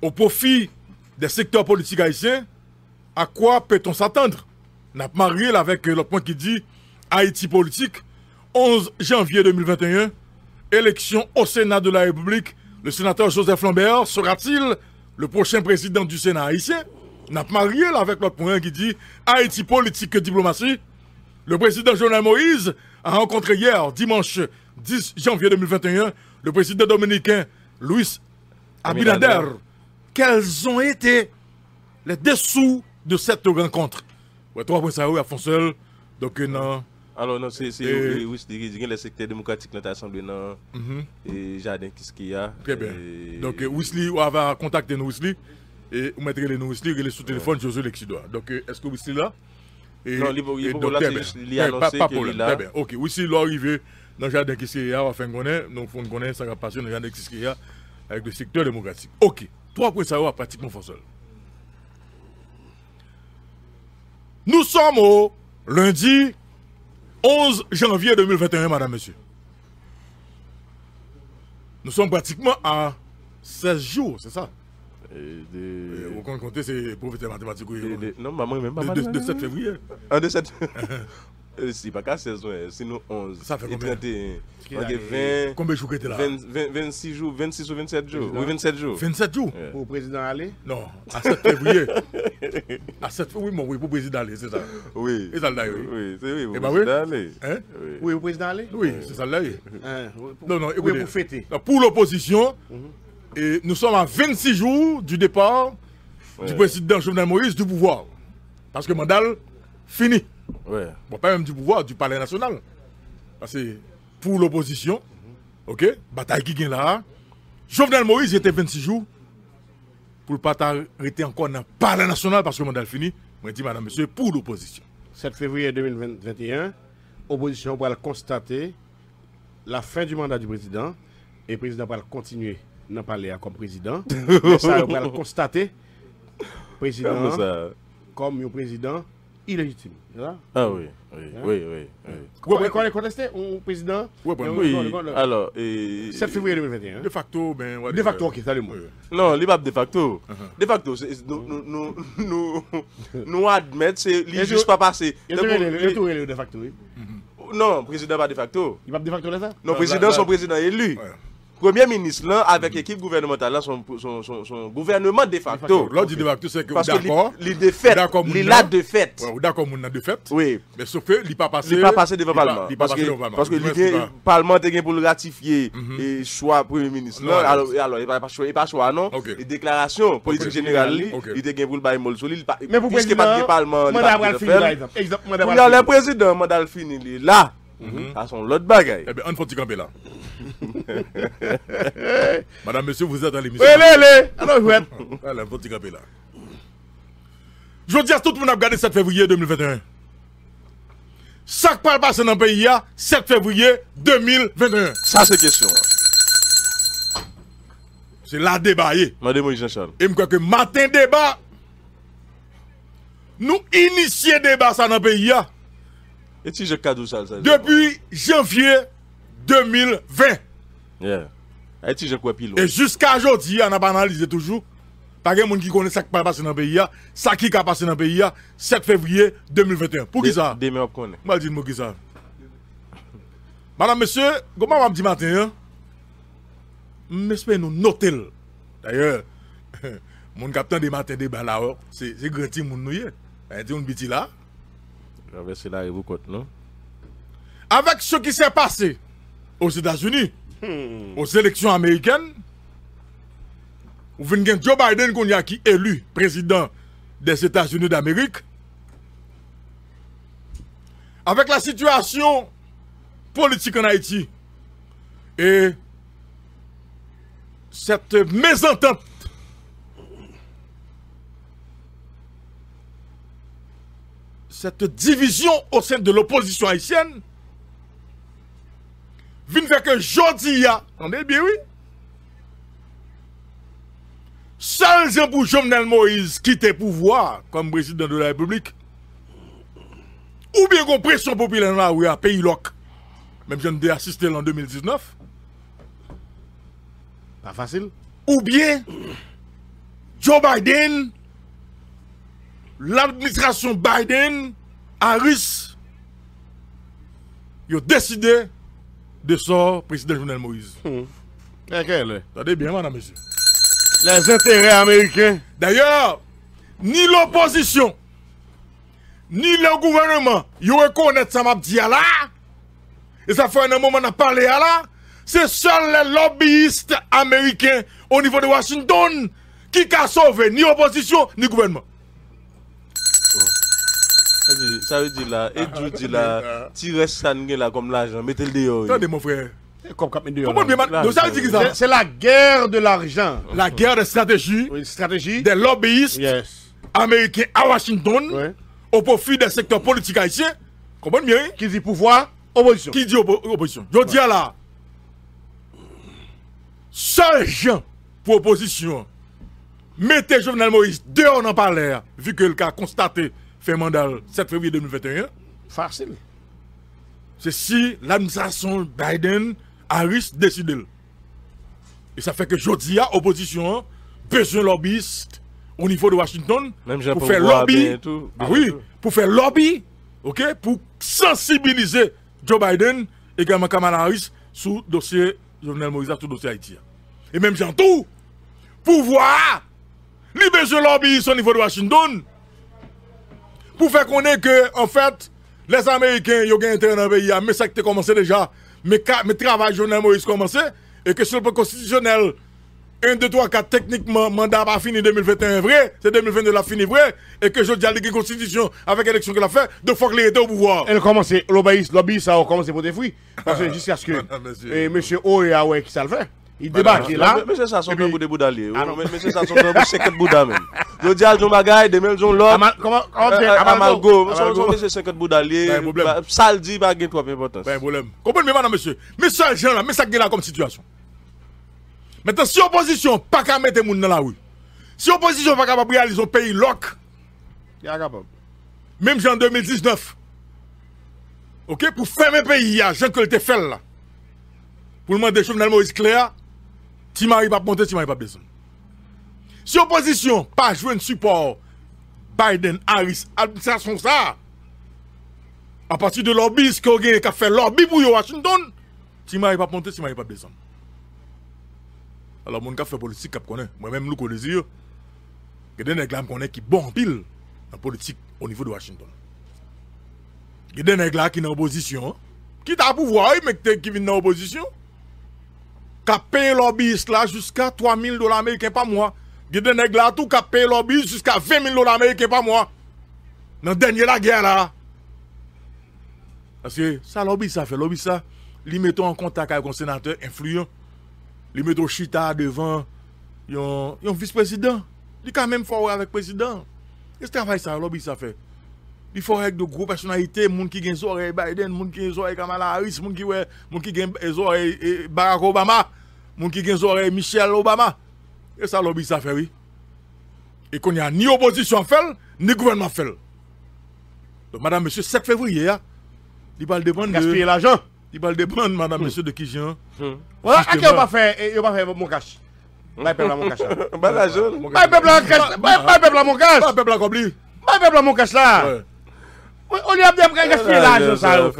au profit des secteurs politiques haïtiens, à quoi peut-on s'attendre N'a marié avec euh, le point qui dit Haïti politique, 11 janvier 2021, élection au Sénat de la République, le sénateur Joseph Lambert sera-t-il le prochain président du Sénat haïtien N'a marié avec le point qui dit Haïti politique et diplomatie. Le président Jovenel Moïse a rencontré hier, dimanche 10 janvier 2021, le président dominicain Luis Abinader quels ont été les dessous de cette rencontre. Ouais, trois points ça, oui, à seul. Donc, euh, non. Alors, non, c'est et... Euh, oui, le secteur démocratique de l'Assemblée, non. Mhm. Et Jardin, qu'est-ce qu'il y a Très bien. Donc, euh, Wesley, on va contacter nous, Wesley. Et on mettra les nous, Wesley, et sous téléphone, ouais. José Donc, est-ce que Wesley là et, Non, il faut là, c'est ben. juste eh, qu'il est là. Très bien. Ok, Wesley, il arrivé dans Jardin, quest qu'il y a On va faire connaître. Donc, on connaît, ça va passer dans Jardin, quest qu'il a avec le secteur démocratique. Ok. Pourquoi ça va pratiquement faire seul. Nous sommes au lundi 11 janvier 2021, madame, monsieur. Nous sommes pratiquement à 16 jours, c'est ça eh, vous Au compte compté, c'est professeur mathématique. Non, maman, même pas. De, 7 février. de 7 Euh, si, pas qu'à 16, ouais, sinon 11. Ça fait combien? Combien de jours que es là? 26 jours, 26 ou 27 jours. Oui, 27 jours. 27 jours? Pour le président aller? Non, à 7 février. à 7 février, oui, mon, oui, pour le président aller, c'est ça. Oui. Et ça là, oui. Oui, c'est oui, pour le eh ben président aller. Hein? Oui, pour le président aller? Oui, c'est ça là, oui. Hein, non, non, écoutez. pour fêter. Pour l'opposition, mhm. nous sommes à 26 jours du départ du président Jovenel Moïse du pouvoir. Parce que Mandal, fini. Ouais. pas même du pouvoir, du palais national. Parce que pour l'opposition, ok, bataille qui est là, Jovenel Moïse était 26 jours pour ne pas arrêter encore dans le palais national parce que le mandat est fini. Je dis, madame, monsieur, pour l'opposition. 7 février 2021, opposition va constater la fin du mandat du président et le président va continuer dans le palais comme président. ça, va constater président comme un président illégitime. Ah oui, oui, hein? oui, oui, Vous pouvez contester un président hein. Oui, alors... 7 février 2021. De facto, ben... De facto, ok, salut moi. Non, va de facto. Uh-huh. De facto, nous nous nous admettons, c'est juste pas passé. Il de facto, oui. Mm-hmm. Non, président pas de facto. Il va de facto là ça Non, président, son président élu. Premier Ministre lan, avèk ekip mhm. gouvernemental lan, son gouvernement de facto. Lò di de facto, seke ou d'akon. Li de fèt, li non. la de fèt. Ou d'akon moun nan de fèt. Oui. Mè so fè, li pa pase. Li pa pase devan parlement. Li pa pase devan parlement. Panske li fè, parlement te gen pou ratifiye, mhm. e chwa Premier Ministre lan, e pa chwa, e pa chwa, non? Ok. E deklarasyon, politik general li, li te gen pou l'bay mou l'so li, mè pou vè di nan, mè d'alvran fin li la, mè d'alvran fin li. Mè d'alvran fin li la, Madame, monsieur, vous êtes à l'émission. Alors, vous êtes. Allez, ah, un petit capé là. Je dis à tout le monde a regardé 7 février 2021. chaque que parle dans le pays, 7 février 2021. Ça, c'est question. C'est la débat. Madame Jean-Charles. Et je crois que matin débat, nous initier débat ça dans le pays. Et si je cadeau ça, Depuis janvier 2020. Eh, et jusqu'à aujourd'hui, on a pas analysé toujours. Pas de monde qui connaît ça qui va passer dans le pays, hein. ça qui va passé dans le pays, 7 hein. février 2021. Pour qui ça Demain, on connaît. Je dis qui ça. Madame, monsieur, comment on dit matin J'espère hein? nous noter. D'ailleurs, mon capitaine de matin là, oh, c'est grand petit eh, là. non Avec ce qui s'est passé aux États-Unis, aux élections américaines, ou venez Joe Biden qui est élu président des États-Unis d'Amérique. Avec la situation politique en Haïti et cette mésentente cette division au sein de l'opposition haïtienne vin fait que jodi a, entendez bien oui. Seul Jean pour Jovenel Moïse quitter pouvoir comme président de la République. Ou bien qu'on pression populaire dans la rue à pays loc. Même je ne assisté en 2019. Pas facile. Ou bien Joe Biden, l'administration Biden, Harris, ils ont décidé de sort président Jovenel Moïse. Hmm. T'as bien, madame, monsieur. Les intérêts américains. D'ailleurs, ni l'opposition, ni le gouvernement, ils reconnaissent ça m'a dit là. Et ça fait un moment qu'on a parlé à là. C'est seul les lobbyistes américains au niveau de Washington qui a sauvé ni opposition ni gouvernement ça veut dire là, et Dieu dit là, ah, ah. tirer ça là comme l'argent, mettez-le dehors. Attendez mon frère. C'est la guerre de l'argent. La guerre de stratégie. Oui, stratégie. Des lobbyistes yes. américains à Washington oui. au profit des secteurs politiques haïtiens. Comprenez bien Qui dit pouvoir, opposition. Qui dit opposition. Je ouais. dis à la gens pour opposition. Mettez Jovenel Moïse dehors dans le palais, vu que le cas constaté fait mandat 7 février 2021 Facile. C'est si l'administration Biden, Harris décide. Et ça fait que dis à l'opposition besoin lobbyistes au niveau de Washington pour faire lobby. Ah oui, pour faire lobby, ok, pour sensibiliser Joe Biden et Kamala Harris sous dossier Jovenel Moïse, sous dossier Haïti. Et même j'entends tout, pouvoir, les besoin lobbyistes au niveau de Washington pour faire connaître que, en fait, les Américains, ils ont intérêt dans le pays. Mais ça qui a commencé déjà, mais le travail journal Moïse commencé, et que sur le plan constitutionnel, 1, 2, 3, 4, techniquement, mandat pas fini 2021 vrai, c'est 2022 a fini vrai, et que je dis à la constitution avec l'élection qu'elle a fait, de fois que les au pouvoir. Elle commencé, l'obéis, lobby, ça a commencé pour des fruits. jusqu'à ce que, M. et qui s'en fait. Il débarque là. Mais c'est ça, son peu bout de Bouddha lié. Mais c'est ça, son peu bout de 50 Bouddha même. Je dis à John Bagay, demain John l'autre. Comment euh, euh, Amalgo. Amalgo. C'est 50 Bouddha lié. Ça le dit, pas de trop importance. Pas ben, de problème. Comprenez, madame, monsieur. Mais ça, Jean là, mais ça, là comme situation. Maintenant, si l'opposition pas qu'à mettre les gens dans la rue, si l'opposition pas capable de réaliser un pays loc, il a pas Même en 2019, ok, pour fermer le pays, Jean que le fait là, pour demander Jovenel Moïse Cléa, si mari pas monter, ti mari pas besoin. Si opposition pas un support Biden, Harris, administration ça, à partir de l'obice qui a fait lobby pour Washington, ti mari pas monter, ti mari pas besoin. Alors, mon qui fait politique, qu'on connaît, moi-même, nous connais, il y a des gens qui sont qui bon pile en politique au niveau de Washington. Il y a des gens qui sont en opposition, qui sont à pouvoir, mais qui viennent dans opposition? qui paye lobbyiste là jusqu'à 3 000 dollars américains par mois. Il y a des là tout qui paye lobbyiste jusqu'à 20 000 dollars américains par mois. Dans la dernière guerre là. Parce que ça, lobby ça fait lobby ça. Ils mettent en contact avec un sénateur influent. il met au chita devant un vice-président. Ils quand même fort avec le président. Et ce travail ça, lobby ça fait. Il faut avec de gros personnalités, gens qui ont des Biden, gens qui ont des Kamala Harris, gens qui ont des eh, Barack Obama mon qui Michel Obama. et ça lobby ça fait, oui. Et qu'on n'y a ni opposition fait, ni gouvernement fait. Donc, madame, monsieur, 7 février, hein, il va le de. l'argent. Il va dépendre, madame, monsieur, de qui hmm. Voilà, à qui on va faire, eh, on va faire mon cash. Hmm. cash. pepla peuple mon la. peuple mon mon la. mon on a besoin de ça. sa yo.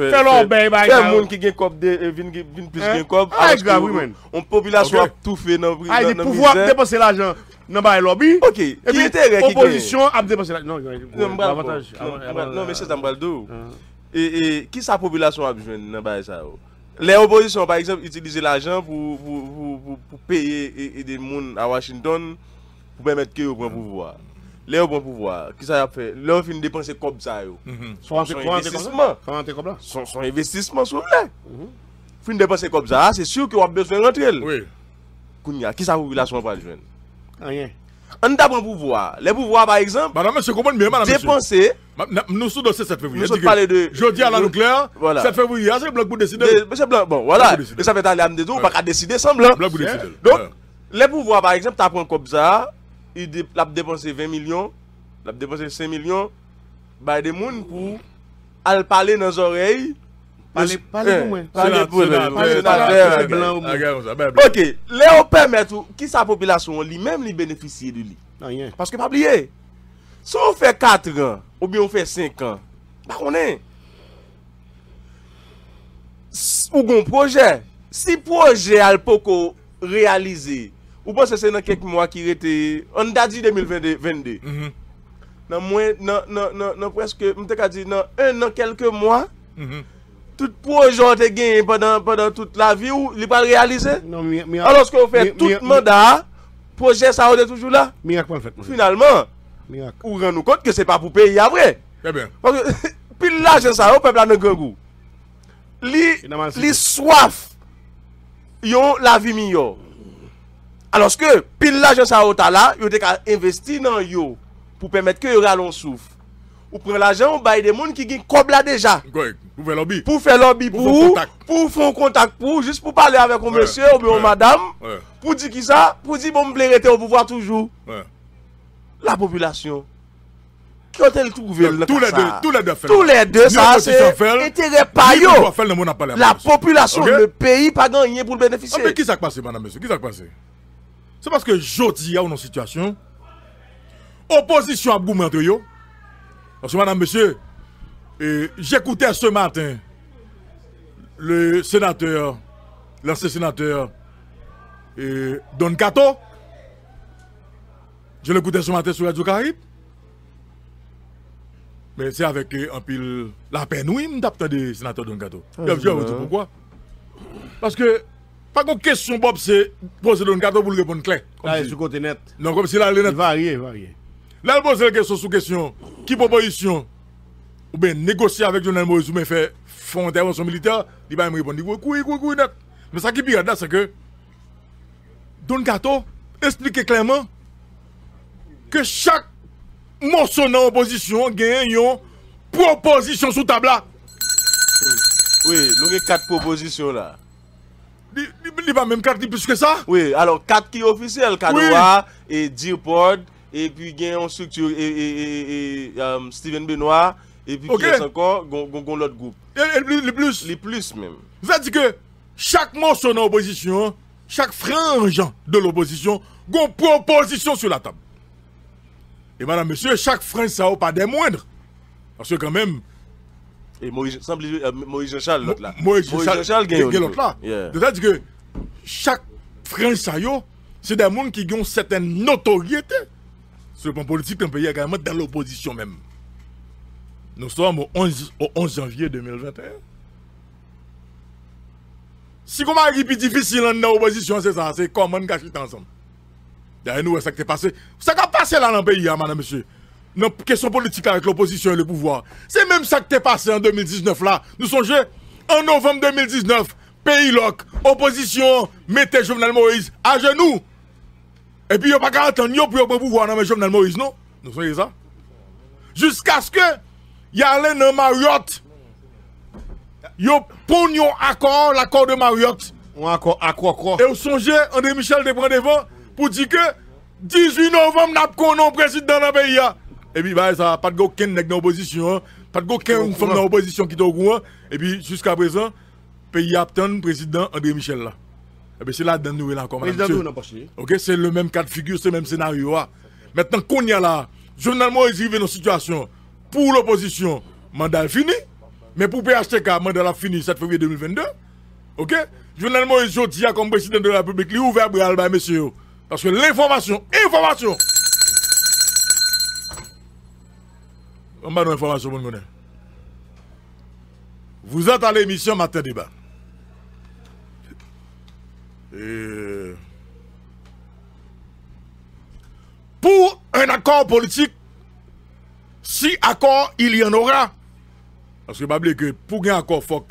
qui de euh, vin plus population hein? A ah, On population A des pouvoirs qui ap l'argent dans lobby. Ok. Non, mais avantage. Non, mais c'est hein. sa population a besoin de ça? Oh? Les oppositions par exemple utilisent l'argent pour payer des des à à Washington pour permettre qu'ils prennent le pouvoir Léo bon pouvoir, qui ça a fait Léo fin dépenser mhm. comme ça. son, investissement. son, investissement sur là. Mm Fin dépenser comme ça, c'est sûr qu'il a besoin de rentrer. Oui. Kounia, qui ça population pas jeune Rien. On a bon pouvoir. Les pouvoirs par exemple. Madame, monsieur, comprends bien, madame. Dépenser. Nous sommes dans 7 février. Nous sommes de. Jeudi à la nucléaire. Voilà. 7 février, c'est le bloc pour décider. Monsieur blanc. Bon, voilà. Et ça fait aller à Mdédou, on va pas décider sans blanc. Donc, les pouvoirs par exemple, tu apprends comme ça. l ap depanse 20 milyon, l ap depanse 5 milyon, bay de moun pou al pale nan zorey, pale pou mwen, pale pou mwen, pale pou mwen, pale pou mwen, pale pou mwen, pale pou mwen, pale pou mwen. Ok, le ou permèt ou ki sa popilasyon li, mèm li benefisye li li, nanyen, paske pa bliye, se ou fè 4 an, ou bi ou fè 5 an, bako nen, ou goun proje, si proje al poko realize, Ou pas c'est dans quelques mois qui était on a dit 2022. Dans moins dans presque m'te dit dans un an quelques mois. Mhm. Tout projet que gagné pendant pendant toute la vie ou il pas réalisé. Alors que vous faites tout mandat projet ça est toujours là. Finalement. Miracle. Ou rend nous compte que ce n'est pas pour payer après. Très bien. Parce que puis l'argent ça au peuple a dans grand goût. Li li soif. ont la vie meilleure. Alors que, pile l'agent ça a là, il a investi dans yo pour permettre que yo ralons souffre. Ou prenez l'argent, ou bail des gens qui ont cobla déjà. Pour faire lobby. Pour faire lobby pour vous. Pour faire un contact pour Juste pour parler avec un monsieur ou bien madame. Pour dire qui ça Pour dire bon, je vais au pouvoir toujours. La population. Qui ont elle trouvé le Tous les deux. Tous les deux. Tous les deux. Ça, c'est intérêt yon. La population, le pays, pas gagné pour le bénéficier. Ah, mais qui s'est passé, madame, monsieur Qui s'est passé c'est parce que jodi à une situation. Opposition à Boumé Parce que madame, monsieur, euh, j'écoutais ce matin le sénateur, l'ancien sénateur euh, Don Cato. Je l'écoutais ce matin sur Radio Caraïbe. Mais c'est avec euh, un pile la peine, oui, d'apprendre des sénateurs Don Cato. Ah, je vais vous pourquoi. Parce que pas question, Bob, c'est poser Don Gato pour répondre clair. Là, sur côté net. Non, comme si là, est net. Varié, varié. Là, il pose la question sous question. Qui proposition hein? Ou bien négocier avec journal Moïse ou bien faire fond son militaire, il va me répondre. Oui, oui, oui, net. Mais ça qui est pire là, c'est que Don Gato explique clairement que chaque morceau dans l'opposition gagne une proposition sous table Oui, nous avons quatre propositions là pas même 4 plus que ça Oui, alors 4 qui est officiel, 4 et Dirpod et puis gagne structure, et, et, et, et, euh, Steven Benoit, et puis okay. encore est encore, l'autre groupe. Et, le plus Les plus même. Ça avez dire que chaque motion en l'opposition, chaque frange de l'opposition, gon proposition sur la table. Et madame, monsieur, chaque frange, ça n'a pas des moindres. Parce que quand même... Et Moïse, je euh, Moïse Jean-Charles, l'autre là. Moïse Jean-Charles, l'autre là. C'est-à-dire que chaque Français, c'est des gens qui ont une certaine notoriété sur le plan politique d'un pays également dans l'opposition même. Nous sommes au 11, janvier 2021. Si comment est plus difficile dans l'opposition, c'est ça, c'est comment gâcher ensemble. D'ailleurs, nous, ça qui est passé. Ça qui est passé là dans le pays, hein, madame, monsieur. Dans la question politique avec l'opposition et le pouvoir. C'est même ça qui est passé en 2019 là. Nous sommes en novembre 2019, pays loc, opposition, mettez Jovenel Moïse à genoux. Et puis, il n'y a pas qu'à attendre pour le pouvoir dans Jovenel Moïse, non Nous sommes ça. Jusqu'à ce que y ait dans Marriott. Yo pour un accord, l'accord de Marriott. Un accord, accord, Et vous songez, André Michel de prendre devant pour dire que 18 novembre, n'a pas président dans la pays. Hein. Et puis, bah, ça pas de aucun dans l'opposition, hein. pas de aucun femme dans hein. l'opposition qui est au courant. Et puis, jusqu'à présent, pays le président André Michel là. Et eh bien, c'est là dans nous OK, c'est le même cas de figure, c'est le même scénario ah. Maintenant qu'on y a là, journal Moïse arrivé dans une situation pour l'opposition, mandat est fini, mais pour PHTK, mandat est fini 7 février 2022. OK Journal Moïse à comme président de la République, il ouvert pour alba monsieur parce que l'information, information On va dans l'information, Vous êtes à l'émission Matin Débat pour un accord politique, si accord il y en aura, parce que je que pour un accord, faut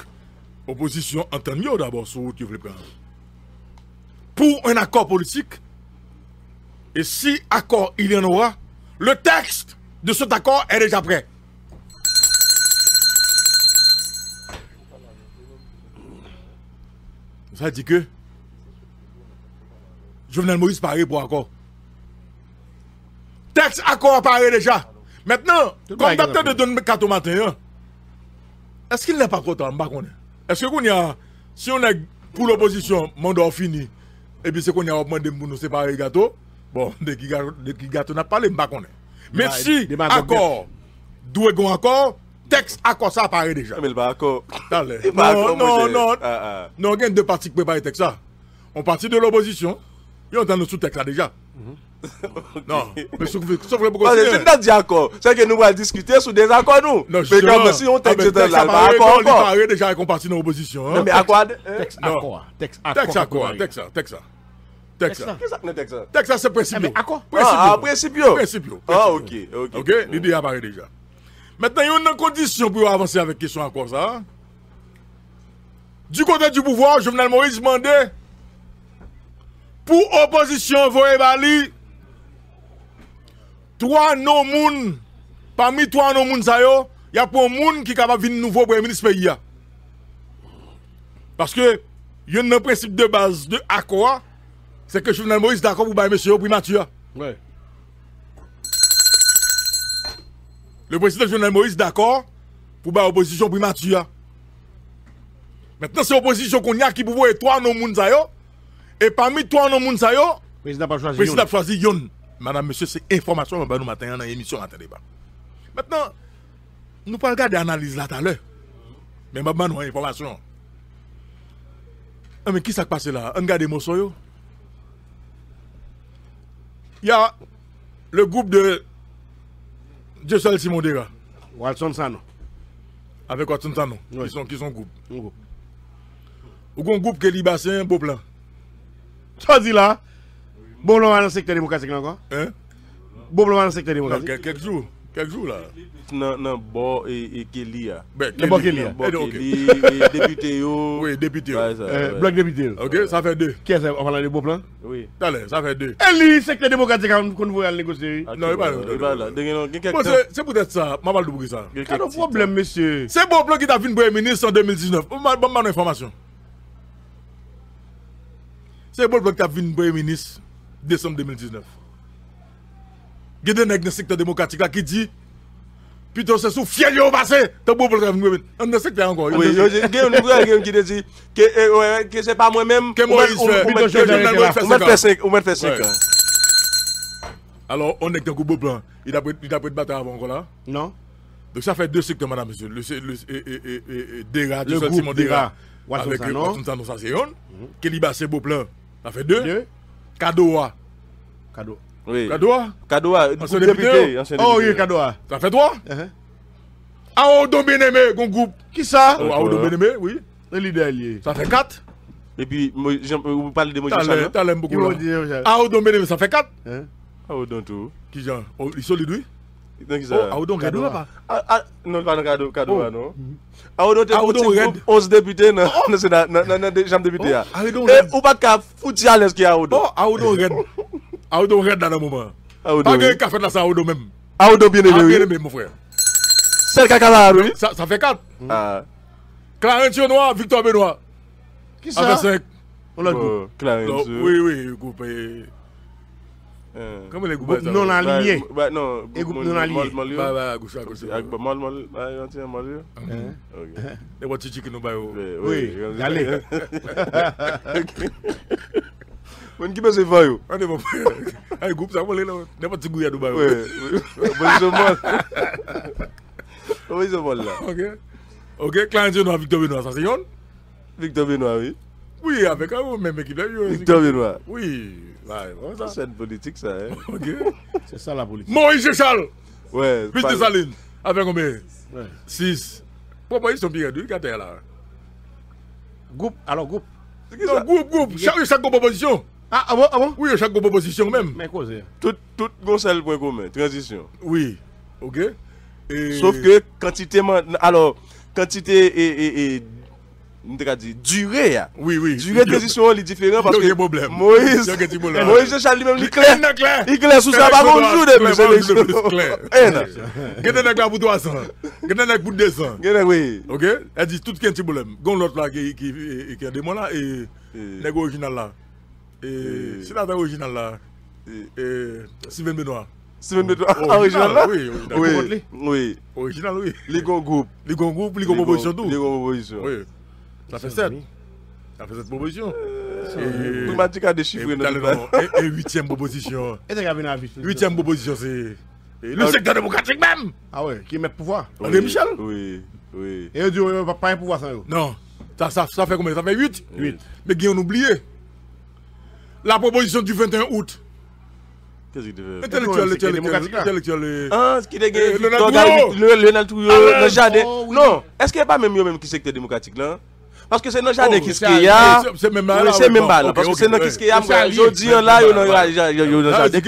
opposition entende mieux d'abord sur route veut prendre. Pour un accord politique, et si accord il y en aura, le texte de cet accord est déjà prêt. Ça dit que Jovenel Moïse paraît pour accord. Texte accord apparaît déjà. Maintenant, comme docteur de Don Kato matin, hein, est-ce qu'il n'est pas content Est-ce que qu'on y a, si on est pour l'opposition, mandat fini, et puis c'est qu'on y a demandé pour nous séparer les gâteaux, bon, de qui gâteau n'a pas les Mbakone. Mais bah, si accord, d'où est accord, texte accord ça apparaît déjà. Mais le accord. Non, non, non. Ah, ah. Non, il y a deux parties qui préparent texte ça. On partit de l'opposition hiyo ndio là déjà mhm. okay. Non, mais ce que beaucoup. C'est pas d'accord. C'est que nous allons discuter sous des accords, nous. Non, mais comme si on ah, texte dans l'album, accord, accord. On déjà avec un parti dans l'opposition. Hein. Non, mais hein? accord. Texte accord. Texte accord. Texte accord. Texte Texas. Texas. Texas, c'est Principio. Eh, ah, ah, Principio. Principio. Ah, ok. Ok, okay? l'idée apparaît déjà. Maintenant, il y a une condition pour avancer avec question encore ça. Du côté du pouvoir, Jovenel Moïse demandait pour opposition, voye Bali, trois non moun, parmi trois non moun il y a pour moun qui capable venir nouveau premier ministre pays Parce que il y a un principe de base de accord c'est que le Jovenel Moïse d'accord pour bailler monsieur primature. Le président Jovenel Moïse d'accord pour l'opposition opposition primature. Maintenant, c'est l'opposition qu'on a qui pouvoir trois non moun ça et parmi toi, non, moun sa yo, président pas choisi. Président choisi yon. Madame, monsieur, c'est information, nous matin, dans l'émission, en débat. Maintenant, nous pas regarder l'analyse là tout à l'heure. Mais maman, nous information. Ah, mais qui s'est passé là? On regarde Mossoyo. Il y a le groupe de Dieu seul Simon Watson Sano. Avec Watson Sano. Ils sont, qui sont groupe. Ou un groupe qui est beau plan. Choisis dit là. Bon blanc dans le secteur démocratique là encore. Hein? Bon dans le secteur démocratique. Quelques jours. Quelques jours là. Non, non, bon et Kelly. Ben, Kelly. Eh, et député. Oui, député. Eh, bloc député. Ok, ça fait deux. Qui est-ce qu'on parle de bon plan Oui. Ça fait deux. Et lui, secteur démocratique, hein, voulez aller négocier. Ah, non, il va là. C'est peut-être ça. Je parle de ça. Quel problème, monsieur C'est bon plan qui t'a vu premier ministre en 2019. Bon, bonne information c'est bon que tu as vu premier ministre décembre 2019. Il y a des nègres dans le secteur démocratique qui dit plutôt c'est sous fiel yo passé, T'as beau pour venir on ne sait secteur encore. Oui, il y a une qui dit euh, que c'est pas moi-même que moi je fais on met faire 5 ans. Alors on est dans le plan, il a il de bataille avant encore là Non. Donc ça fait deux secteurs madame monsieur, le le déra sentiment avec le non, nous c'est on que liba c'est beau plan. Ça fait deux. deux. Kadoa. Kado, Oui. Kadoa. Kadoa. Ancien député. Oh oui, Kadoa. Ça fait trois. Uh -huh. Aodo ah, oh, Beneme, mon groupe. Qui ça oh, Aodo ah, Beneme, oui. Le leader lié. Ça fait quatre. Et puis, euh, vous parlez de Moïse Chalot. Hein? Aodo euh, ah, Beneme, ça fait quatre. Hein? Uh-huh. Aodo tout. Qui genre Ils sont les deux Aoudon Gado papa. Ah non pas Gado cadeau oh. hein, non. Aoudon tu es 11 députés non ah, oh, oh. non c'est non non non j'ai député là. Aoudon Ou pas qu'a foutu à l'aise qui Aoudon. Oh Aoudon Gado. Aoudon Gado dans le moment. Aoudon. Ah, pas que qu'a fait là ça Aoudon même. Aoudon ah, bien aimé. Bien aimé mon frère. C'est le caca là oui. Ça ça fait 4. Ah. Clarence Noir Victor Benoît. Qui ça? Avec 5. On l'a dit. Clarence. Oui oui coupé. Kamele, e goup nou nan liye. E goup nou nan liye. Ba, ba, gousha goushe. A goup mal mal, a yon te yon mal yo. E wote chikin nou bayo. We, yale. Mwen kipe se fayou. A yon goup sa molen nou. Ne va tigou ya nou bayo. We, we. We se mol la. Ok, klant yo nou a Victor Benoit, sa se yon? Victor Benoit, we. Oui, avec un même équipe. Hein, Victor Benoît. Oui. C'est une politique, ça. Hein? C'est ça la politique. Moïse Charles. Ouais. Plus de Saline. Avec combien 6. Pourquoi ils sont pires Deux cartes là. Groupe. Alors, groupe. Non, groupe, groupe. Chaque, chaque proposition. Ah, ah bon, ah Oui, chaque proposition même. Mais quoi c'est Tout, tout, le point commun. Transition. Oui. OK. Sauf que quantité. Alors, quantité et, et, et nous avons dit durée. Oui, oui. Durée de transition, est différent parce que Moïse, Moïse Charles lui-même, il est clair. Il est clair sous ça, pas bon jour de clair. Il est clair. pour 300. Il est pour 200. oui. Ok? Elle dit tout qui est un problème. Il l'autre là qui a des mots là et l'original original là. Et c'est là original là. Et Sylvain Benoît. même oh, Benoît, original là? Oui, original. Oui. Original, oui. Les grands groupes. Les grands groupes, les grands propositions, tout. Les grands propositions. Oui. Ça fait 7. Ça fait cette proposition. Euh, le et, a déchiffré. Et, huitième proposition. Et e proposition, c'est. Le secteur démocratique même. Ah ouais, qui met le pouvoir. Oui, Michel. Oui, oui. Et on ne va pas un pouvoir sans Non. Ça, ça, fait combien Ça fait 8 8. Mais qui ont oublié La proposition du 21 août. Qu'est-ce qu'il devait Intellectuel, intellectuel. Ah, ce qui est Léonard Touillot, ah, le jardin. Oh, non, est-ce qu'il n'y a pas même le même qui secteur démocratique là parce que c'est non jade qu'il y a là même pas là parce que c'est nan kis y a. là, là a que de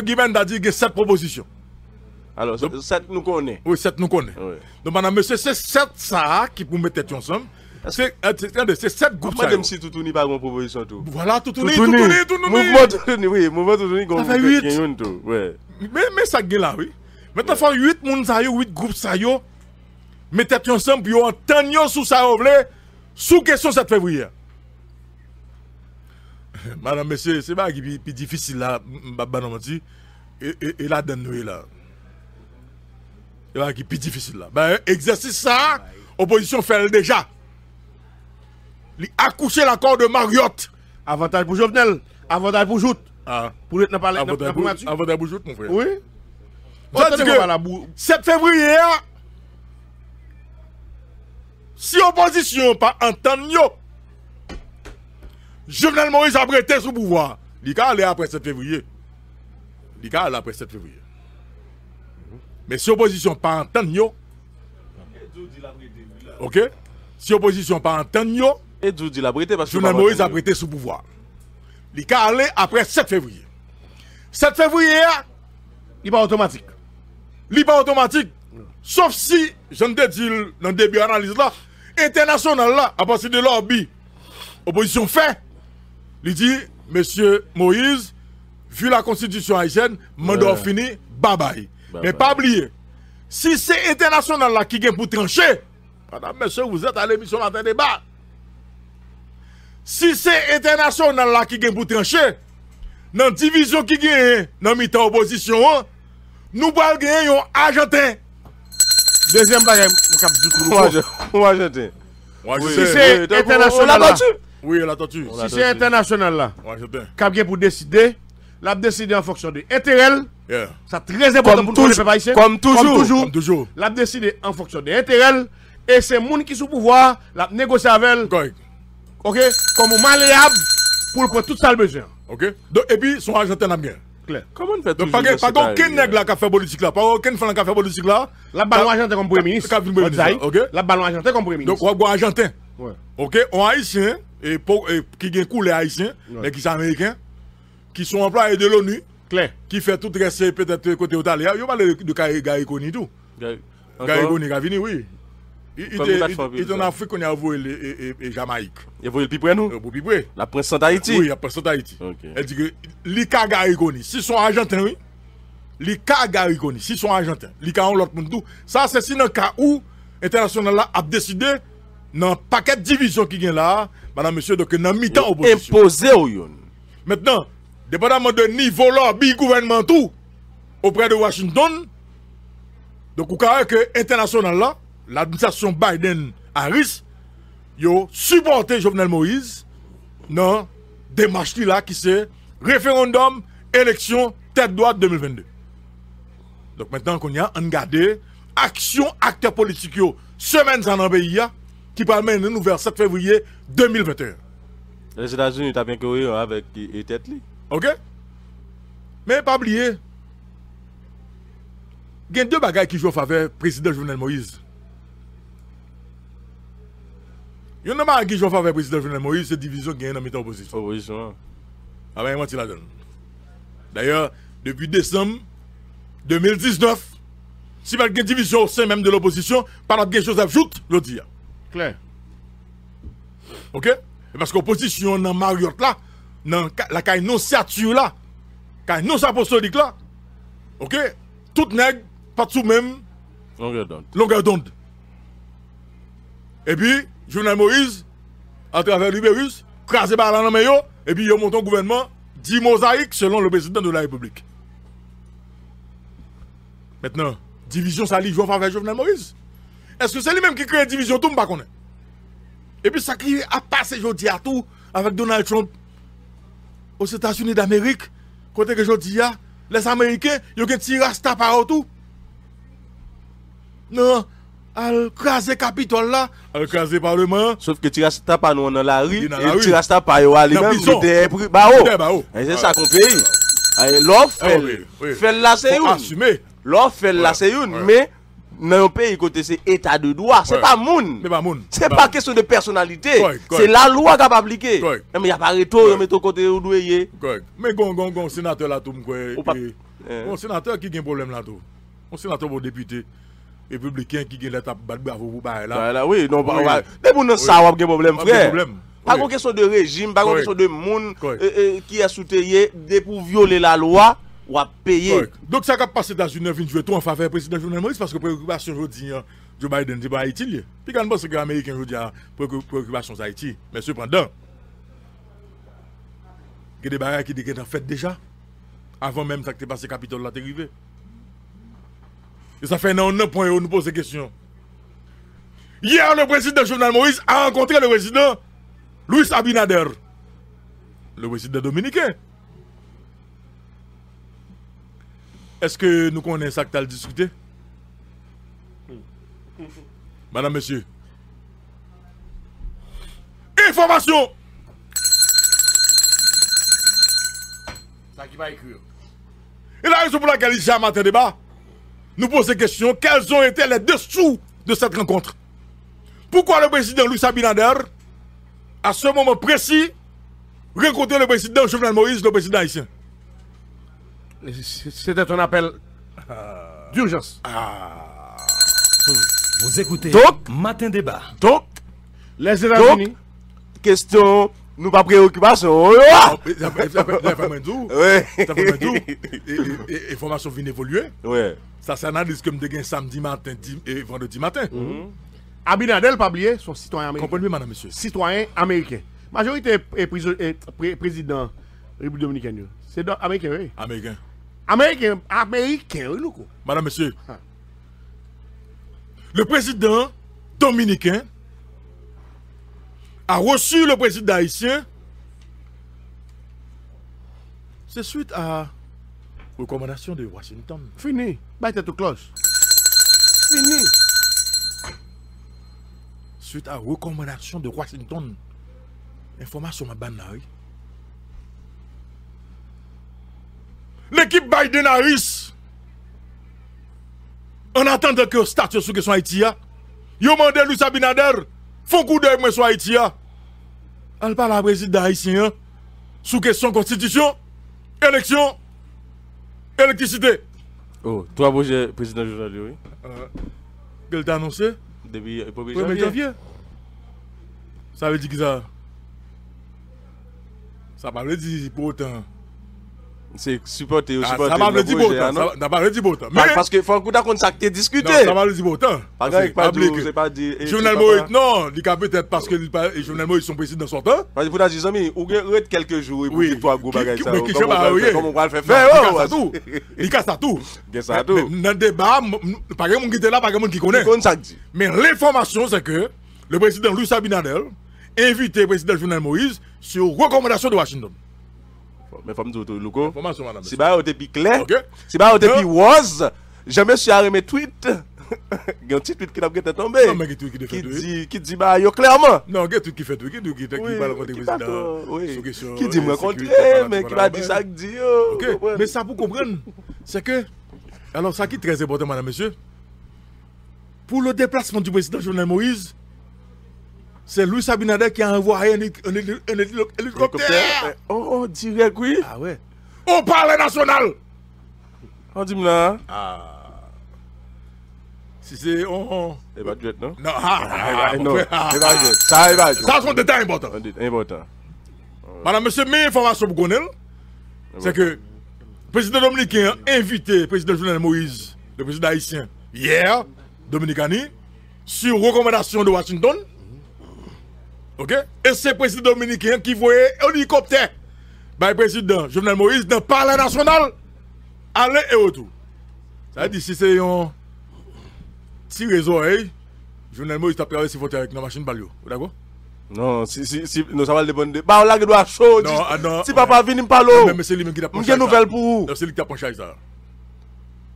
que a dit Alors, sept nous connaît Oui, sept nous connaît Donc, madame, monsieur, c'est sept ça qui vous mettre ensemble euh, c'est sept groupes sa si tout. Voilà, tout tout tout Mouvement oui, mouvement ça kon fait mais, ça oui. Mettons 8 moun sa 8 groupes mettez ensemble pour entendre sous sa vous sous question 7 février. Madame, monsieur, c'est pas qui plus difficile là, bah, non et là, donne nous là. C'est pas qui plus difficile là. Ben, exercice ça, opposition fait déjà. Il accouché l'accord de Mariotte. Avantage pour Jovenel, avantage pour Jout. Ah. Pour être parler avantage pour Jout, mon frère. Oui. que 7 février, si l'opposition opposition pas entendre Jovenel Moïse a prêté sous pouvoir. Il pas allé après 7 février. Il y allé après 7 février. Mais si l'opposition pas entendre ok? Si opposition pas entendu, yo, Jovenel Moïse a prêté sous pouvoir. Il y allé après 7 février. 7 février, il pas automatique. Il pas automatique. Sauf si, je ne te dis dans le début de l'analyse là, international là, à partir de l'orbi, opposition fait, il dit, monsieur Moïse, vu la constitution haïtienne, mandat fini, bye bye. Mais pas oublier, si c'est international là qui vient pour trancher, madame, monsieur, vous êtes à l'émission Matin Débat. Si c'est international là qui vient pour trancher, dans la division qui gagne dans mi opposition, nous allons gagner un Deuxième bagage, on du vous On va jeter. Si c'est international là. Oui, la tortue. Si c'est international là. On va jeter. pour décider. L'a décidé en fonction de l'intérêt. Ça très important pour tous les pays Comme toujours. Comme toujours. L'a décidé en fonction de l'intérêt. Et c'est monde qui sous pouvoir, l'a négocié avec. Ok? Comme maléable. pour prendre tout ça le besoin. Ok? Et puis, son là bien clair. Comment on fait Donc, pas aucun nègre qui fait politique là, pas aucun fan qui fait politique là. La ballon argentin comme premier ministre. OK. La ballon argentin comme premier ministre. Donc, on argentin. OK, on haïtien et qui gagne couleur haïtien, mais qui sont américains qui sont employés de l'ONU. Clair. Qui fait tout rester peut-être côté italien. Il y a pas de Gaïkoni tout. Gaïkoni Gavini, oui est en Afrique, on a vu et Jamaïque. Ils avoué le près nous euh, Le La presse d'Haïti Oui, la presse d'Haïti. Elle dit que l'Ika Garigoni, si sont argentins, oui. L'Ika Garigoni, si sont argentins. L'ICA en l'autre monde, ça c'est si dans le cas où l'international a décidé dans le paquet de divisions qui est là, madame, monsieur, donc dans mi-temps Imposé au yon. Maintenant, dépendamment de niveau là gouvernement tout auprès de Washington, donc, vous que l'international là, l'administration Biden-Harris, yo supporté Jovenel Moïse dans démarche là qui c'est référendum, élection, tête droite 2022. Donc maintenant qu'on y a, on garde action acteur politique yo, semaine en pays qui permet nous vers 7 février 2021. Les États-Unis as bien couru hein, avec têtes-là. OK Mais pas oublier il y a deux bagages qui jouent en faveur président Jovenel Moïse. Yon nan ma ki jwa fave Président Jovenel Moïse, se division gen nan meta oposisyon. Oposisyon. Ah ben moi, tu la donnes. D'ailleurs, depuis décembre 2019, si pas une division au sein même de l'opposition, par de chose à joute, le dire. Clair. Ok? parce que l'opposition dans Mariotte là, dans la caille non là, caille non apostolique là, ok? Tout nègre, pas tout même. Longueur d'onde. Longueur d'onde. Et puis, Jovenel Moïse, à travers l'Uberus, crasé par la et puis ils montent un gouvernement dit mosaïque selon le président de la République. Maintenant, division joue en faveur Jovenel Moïse. Est-ce que c'est lui-même qui crée division tout, pas Et puis ça qui a passé aujourd'hui à tout avec Donald Trump aux États-Unis d'Amérique, côté que je dis, ah, les Américains, ils ont à partout. Non, al craser Capitole là, al craser Parlement. Sauf que tu ta pas nous dans la rue, et restes pas yo ali même c'était bao. C'est ah. ça qu'on pays. L'offre ah fait là c'est une. Assumer. L'offre la là c'est une mais dans un pays côté c'est état de droit, c'est pas moun. C'est pas moun. C'est pas question de personnalité, c'est la loi qui va appliquer. Mais il n'y a pas retour, mais ton côté où doué. Mais gon gon gon sénateur là tout quoi. Bon sénateur qui a un problème là tout. Un sénateur ou député républicain qui gagne la tape bat bravo pour bail là. Là oui, non pas. Bah, bah, mais pour nous ça pas a problème frère. Pas une question de régime, pas une question de monde euh, euh, qui est soutenu pour violer la loi ou à payer. Donc ça a passé dans une ville jouer tout en faveur président Jovenel Moïse parce que préoccupation aujourd'hui hein, Joe Biden c'est pas Haïti. Puis quand c'est que américain aujourd'hui hein, préoccupation Haïti, mais cependant il y a des barrières qui sont faites déjà avant même ça que passé Capitole là arrivé. Et ça fait un an, point, on nous pose des questions. Hier, le président journal Moïse a rencontré le président Louis Abinader, le président dominicain. Est-ce que nous connaissons ça que tu as discuté Madame, monsieur. Information Ça qui va écrire. Et la raison pour laquelle il y a un matin débat, nous poser question, quels ont été les dessous de cette rencontre Pourquoi le président Louis Abinader, à ce moment précis, rencontrait le président Jovenel Moïse, le président haïtien C'était un appel ah. d'urgence. Ah. Vous écoutez donc, Matin Débat. Donc, les États-Unis. Question nous pas préoccupation. Et formation vient évoluer. Ça s'analyse comme des samedi matin et vendredi matin. Mm-hmm. Abinadel, pas oublié, son citoyen américain. comprenez madame, monsieur. Citoyen américain. Majorité est président République dominicaine. C'est américain, oui. Américain. Américain, américain, oui, Madame, monsieur. Ah. Le président dominicain a reçu le président haïtien, c'est suite à recommandation de Washington. Fini. Bye tête cloche. Fini. Suite à recommandation de Washington, information ma banari. L'équipe Biden en attendant que statut sur question Haïti, il a demandé Louis Abinader faut coup d'œil sur Haïti. Elle parle à présidente haïtien. Hein? Sous question constitution, élection, électricité. Oh, toi, vous êtes président journal, oui. Euh, t'a annoncé Depuis 1er euh, janvier. Ça veut dire que ça. Ça m'a dit pour autant c'est supporter ou ah, supporter. Ça m'a le dit beau Ça m'a le dit beau temps. Parce que faut qu'on contacte et discuter. Ça m'a le dit beau temps. Parce que pas dit, pas dit. journal Moïse, non, il a peut-être parce que journal Moïse sont président dans son hein. temps. Parce que dites dit, amis, ou reste quelques jours et puis toi gros bagage ça. Comme on va le faire faire. Oh, il casse tout. Il casse tout. Il ça tout. Dans le débat, pas quelqu'un qui était là, pas mon qui connaît. Mais l'information c'est que le président Luis Abinadel invité le président Journal Moïse sur recommandation de Washington mais faut me dire locaux. Si bah au début clair, si bah au début was, je suis arrêté tweet. Il y a un petit tweet qui a tombé. Non, mais qui tweet qui fait dit qui dit bah yo clairement. Non, qui tweet qui fait tweet qui qui parle contre président. Oui. Qui dit me rencontrer eh, mais qui va dire ça qui dit OK, mais ça pour comprendre, c'est que alors ça qui est très important madame monsieur pour le déplacement du président Jovenel Moïse c'est Louis Sabinader qui a envoyé un, hélicoptère. Eh, oh, on oh, dirait oui. Ah ouais. Au palais national. On dit là. Ah. Si c'est on. Oh, pas oh. eh, non? Non, ah, eh, non. Ah, ah. Ça, va Ça, c'est un détail important. Important. Madame, monsieur, mes informations pour connaître, c'est que le président dominicain a invité le président Jovenel Moïse, le président haïtien, hier, Dominicani, sur recommandation de Washington. OK Et c'est le président dominicain qui voit un hélicoptère par bah, le président Jovenel Moïse dans le palais national, aller et retour. Ça veut dire si c'est un petit réseau, hein, Jovenel Moïse a si ses frontières avec une machine balio. D'accord non, si, si, si, non, ça va dépendre. De... Bah, doit chaud. Non, ah, Si ah, papa vient, il parle. Oh. Mais c'est lui qui t'a pris nouvelle pour vous. C'est lui qui t'a penché charge, ça.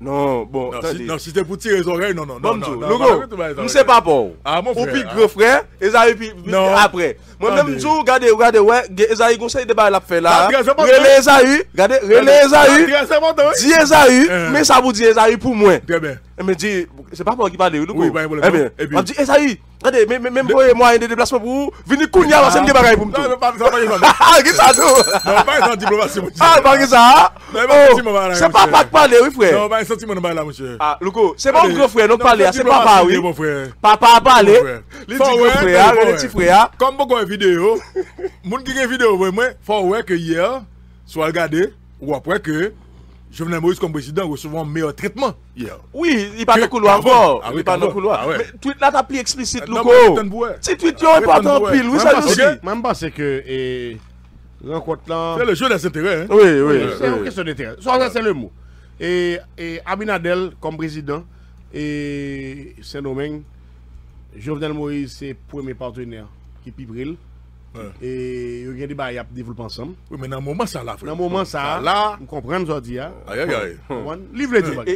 Non, bon. Non, si c'est pour tirer les oreilles, non, non, non. non, c'est pas pour. Ou puis gros frère, ils puis après. Moi-même, tu regardez, regardez, ouais, ils arrivent conseil de la faire là. Ah, regarde hein. Esaïe, regardez, relais Esaü. Ah, hein. Dis Esaü, hein. mais ça vous dit Esaïe pour moi. Très bien. Eh, mais dit, c'est pas pour qui parle, vous Oui, bah, eh bien, Eh bien, dit Esaïe. Regardez, même pour les moyens de déplacement pour vous, venez Kounia, c'est ah, des bagaille pour moi. Non, pas ça, Ah, qui ça, tout Non, pas ça, diplomatie, monsieur. Ah, pas que ça C'est pas pas parler, oui, frère. Non, pas un sentiment de là, monsieur. Ah, Louko, oh. ah, c'est pas mon gros frère, non, parler, ah, c'est papa, oui. Papa a parlé. Les petits frères, les petits frères. Comme beaucoup de vidéos, les gens qui ont vidéo, moi, faut voir que hier, soit regardé, ou après que. Jovenel Moïse comme président recevant un meilleur traitement hier. Oui, il parle de couloir ah Il parle de couloir. Ah Mais tweet là t'as plus explicite Louko. Si tweet pile, oui ça Même pas c'est que C'est le jeu des intérêts. Hein. Oui, oui. C'est une question d'intérêt. Ça c'est le mot. Et Abinadel comme président et Saint-Domingue Jovenel Moïse c'est premier partenaire qui pibrille. Et il y a des qui ensemble. Oui, mais dans le moment ça là, Dans le moment ça là, vous comprenez ce que je hein. Aïe, aïe, aïe. Livre les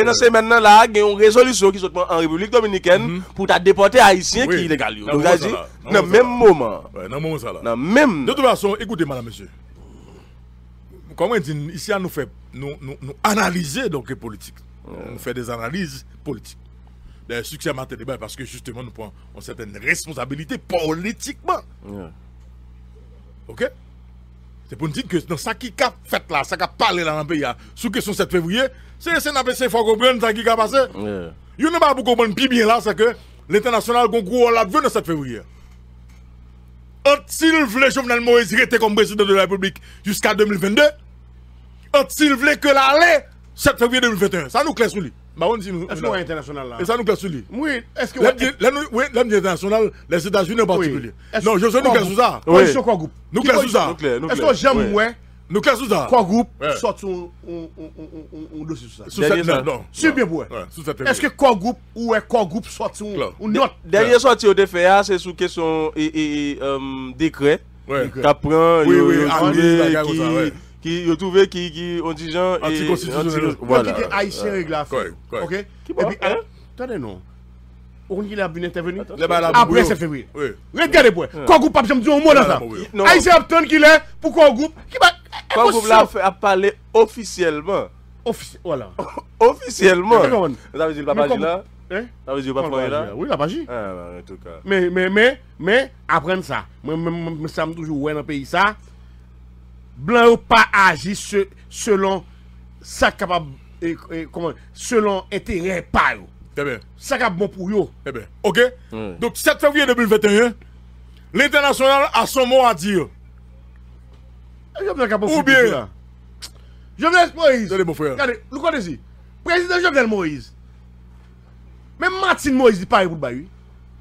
Et dans ce moment là, il y a une résolution qui se en République Dominicaine mhm. pour déporter Haïtiens qui illégal. Donc, dans le même moment. Dans le moment même. De toute façon, écoutez, madame, monsieur. Comment dire, ici, nous fait, nous, nous, analyser donc les politiques. On fait des analyses politiques. Le succès à débat eh ben, parce que justement nous prenons une certaine responsabilité politiquement. Ok? C'est pour nous dire que dans ce qui a fait là, ce qui a parlé là dans le pays, hein, sous question 7 février, c'est c'est il faut comprendre ce qui a passé. Il n'y a pas comprendre plus bien là, c'est que l'international concours l'a vu dans 7 février. Ont-ils voulu Jovenel Moïse rester comme président de la République jusqu'à 2022? Ont-ils voulu que l'aller 7 février 2021? Ça nous claque sur lui. Bah on dit nous. international là. Et ça nous casse lui. Oui. Est-ce que la, la, Oui, l'homme international, les États-Unis en particulier. Non, je sais nous casse ça. Oui. Nous casse ça. Est-ce que j'aime ouais? Nous casse ça. Quoi groupe sort un dossier sur ça. Sur cette non. Sur bien pour. Est-ce que quoi groupe ou est quoi groupe sort un note. Dernière sortie au DFA c'est sous question et et, euh, décret. Qui prend ah, oui, oui, qui qui ont trouvé qui, qui ont dit gens anticonstitutionnel. Voilà. Qui était haïtien règle là. OK Et puis hein? ah, attendez non. On y a bien intervenu après c'est février. Oui. Regardez pour. Quand groupe pas me dire un mot dans ça. Haïtien attend qu'il est pour quoi groupe qui va Quand groupe là a parlé officiellement. Offici voilà. Officiellement. Ça veut dire le papa là. Hein? Ça veut dire pas là. Oui, la magie. Ah, bah, en tout cas. Mais mais mais mais apprendre ça. Moi ça me toujours ouais dans pays ça blanc ou pas agi selon sa capable et, comment selon intérêt pas bien. Ça bon pour eux. Eh bien. OK Donc 7 février 2021, l'international a son mot à dire. Eh, ou bien Jovenel Moïse. Regardez mon frère. Regardez, Président Jovenel Moïse. Même Martin Moïse ne pareil pour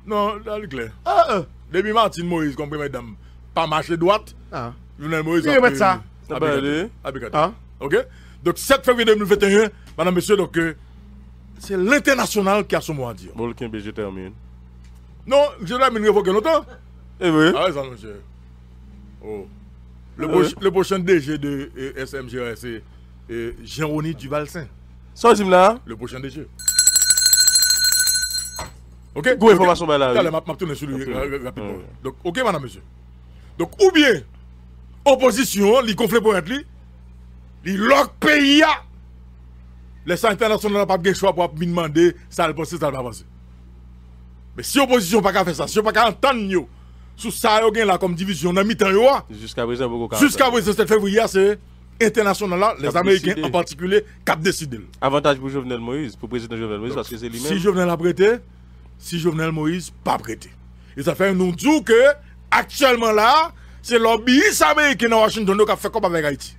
Non, là, c'est clair. Ah, ah. Depuis Martin Moïse, comprenez mesdames, pas marché droite. Ah. Jovenel Moïse. Oui, mettre ça. Ok Donc, 7 février 2021, madame, monsieur, donc, euh, c'est l'international qui a son mot à dire. Bon, le je termine. Non, je termine révoqué longtemps. Eh oui. Ah, ça, monsieur. Oh. Le, eh oui. le prochain DG de euh, SMGR, c'est euh, Jérôme Duvalsin. Ça, c'est là. Le prochain DG. Ok Go information, bah, là. Là, je vais tourner sur lui rapidement. Donc, ok, madame, monsieur. Donc, ou bien, opposition, les conflits pour être li, les pays Les sanctions internationaux n'ont pas de choix pour me demander ça le penser, ça va pas Mais si opposition n'a pas fait ça, si n'a pas entendre sous ça, il y a comme division dans mi-temps. Ah. Jusqu'à présent, Jusqu'à présent, c'est février, ah, c'est international là, les Américains en particulier, cap décidé. Avantage pour Jovenel Moïse, pour président Jovenel Moïse, parce que c'est lui-même. Si Jovenel a prêté, si Jovenel Moïse pas prêté. Et ça fait nous dire que, actuellement là, c'est lobbyiste américain dans Washington qui a fait comme avec Haïti.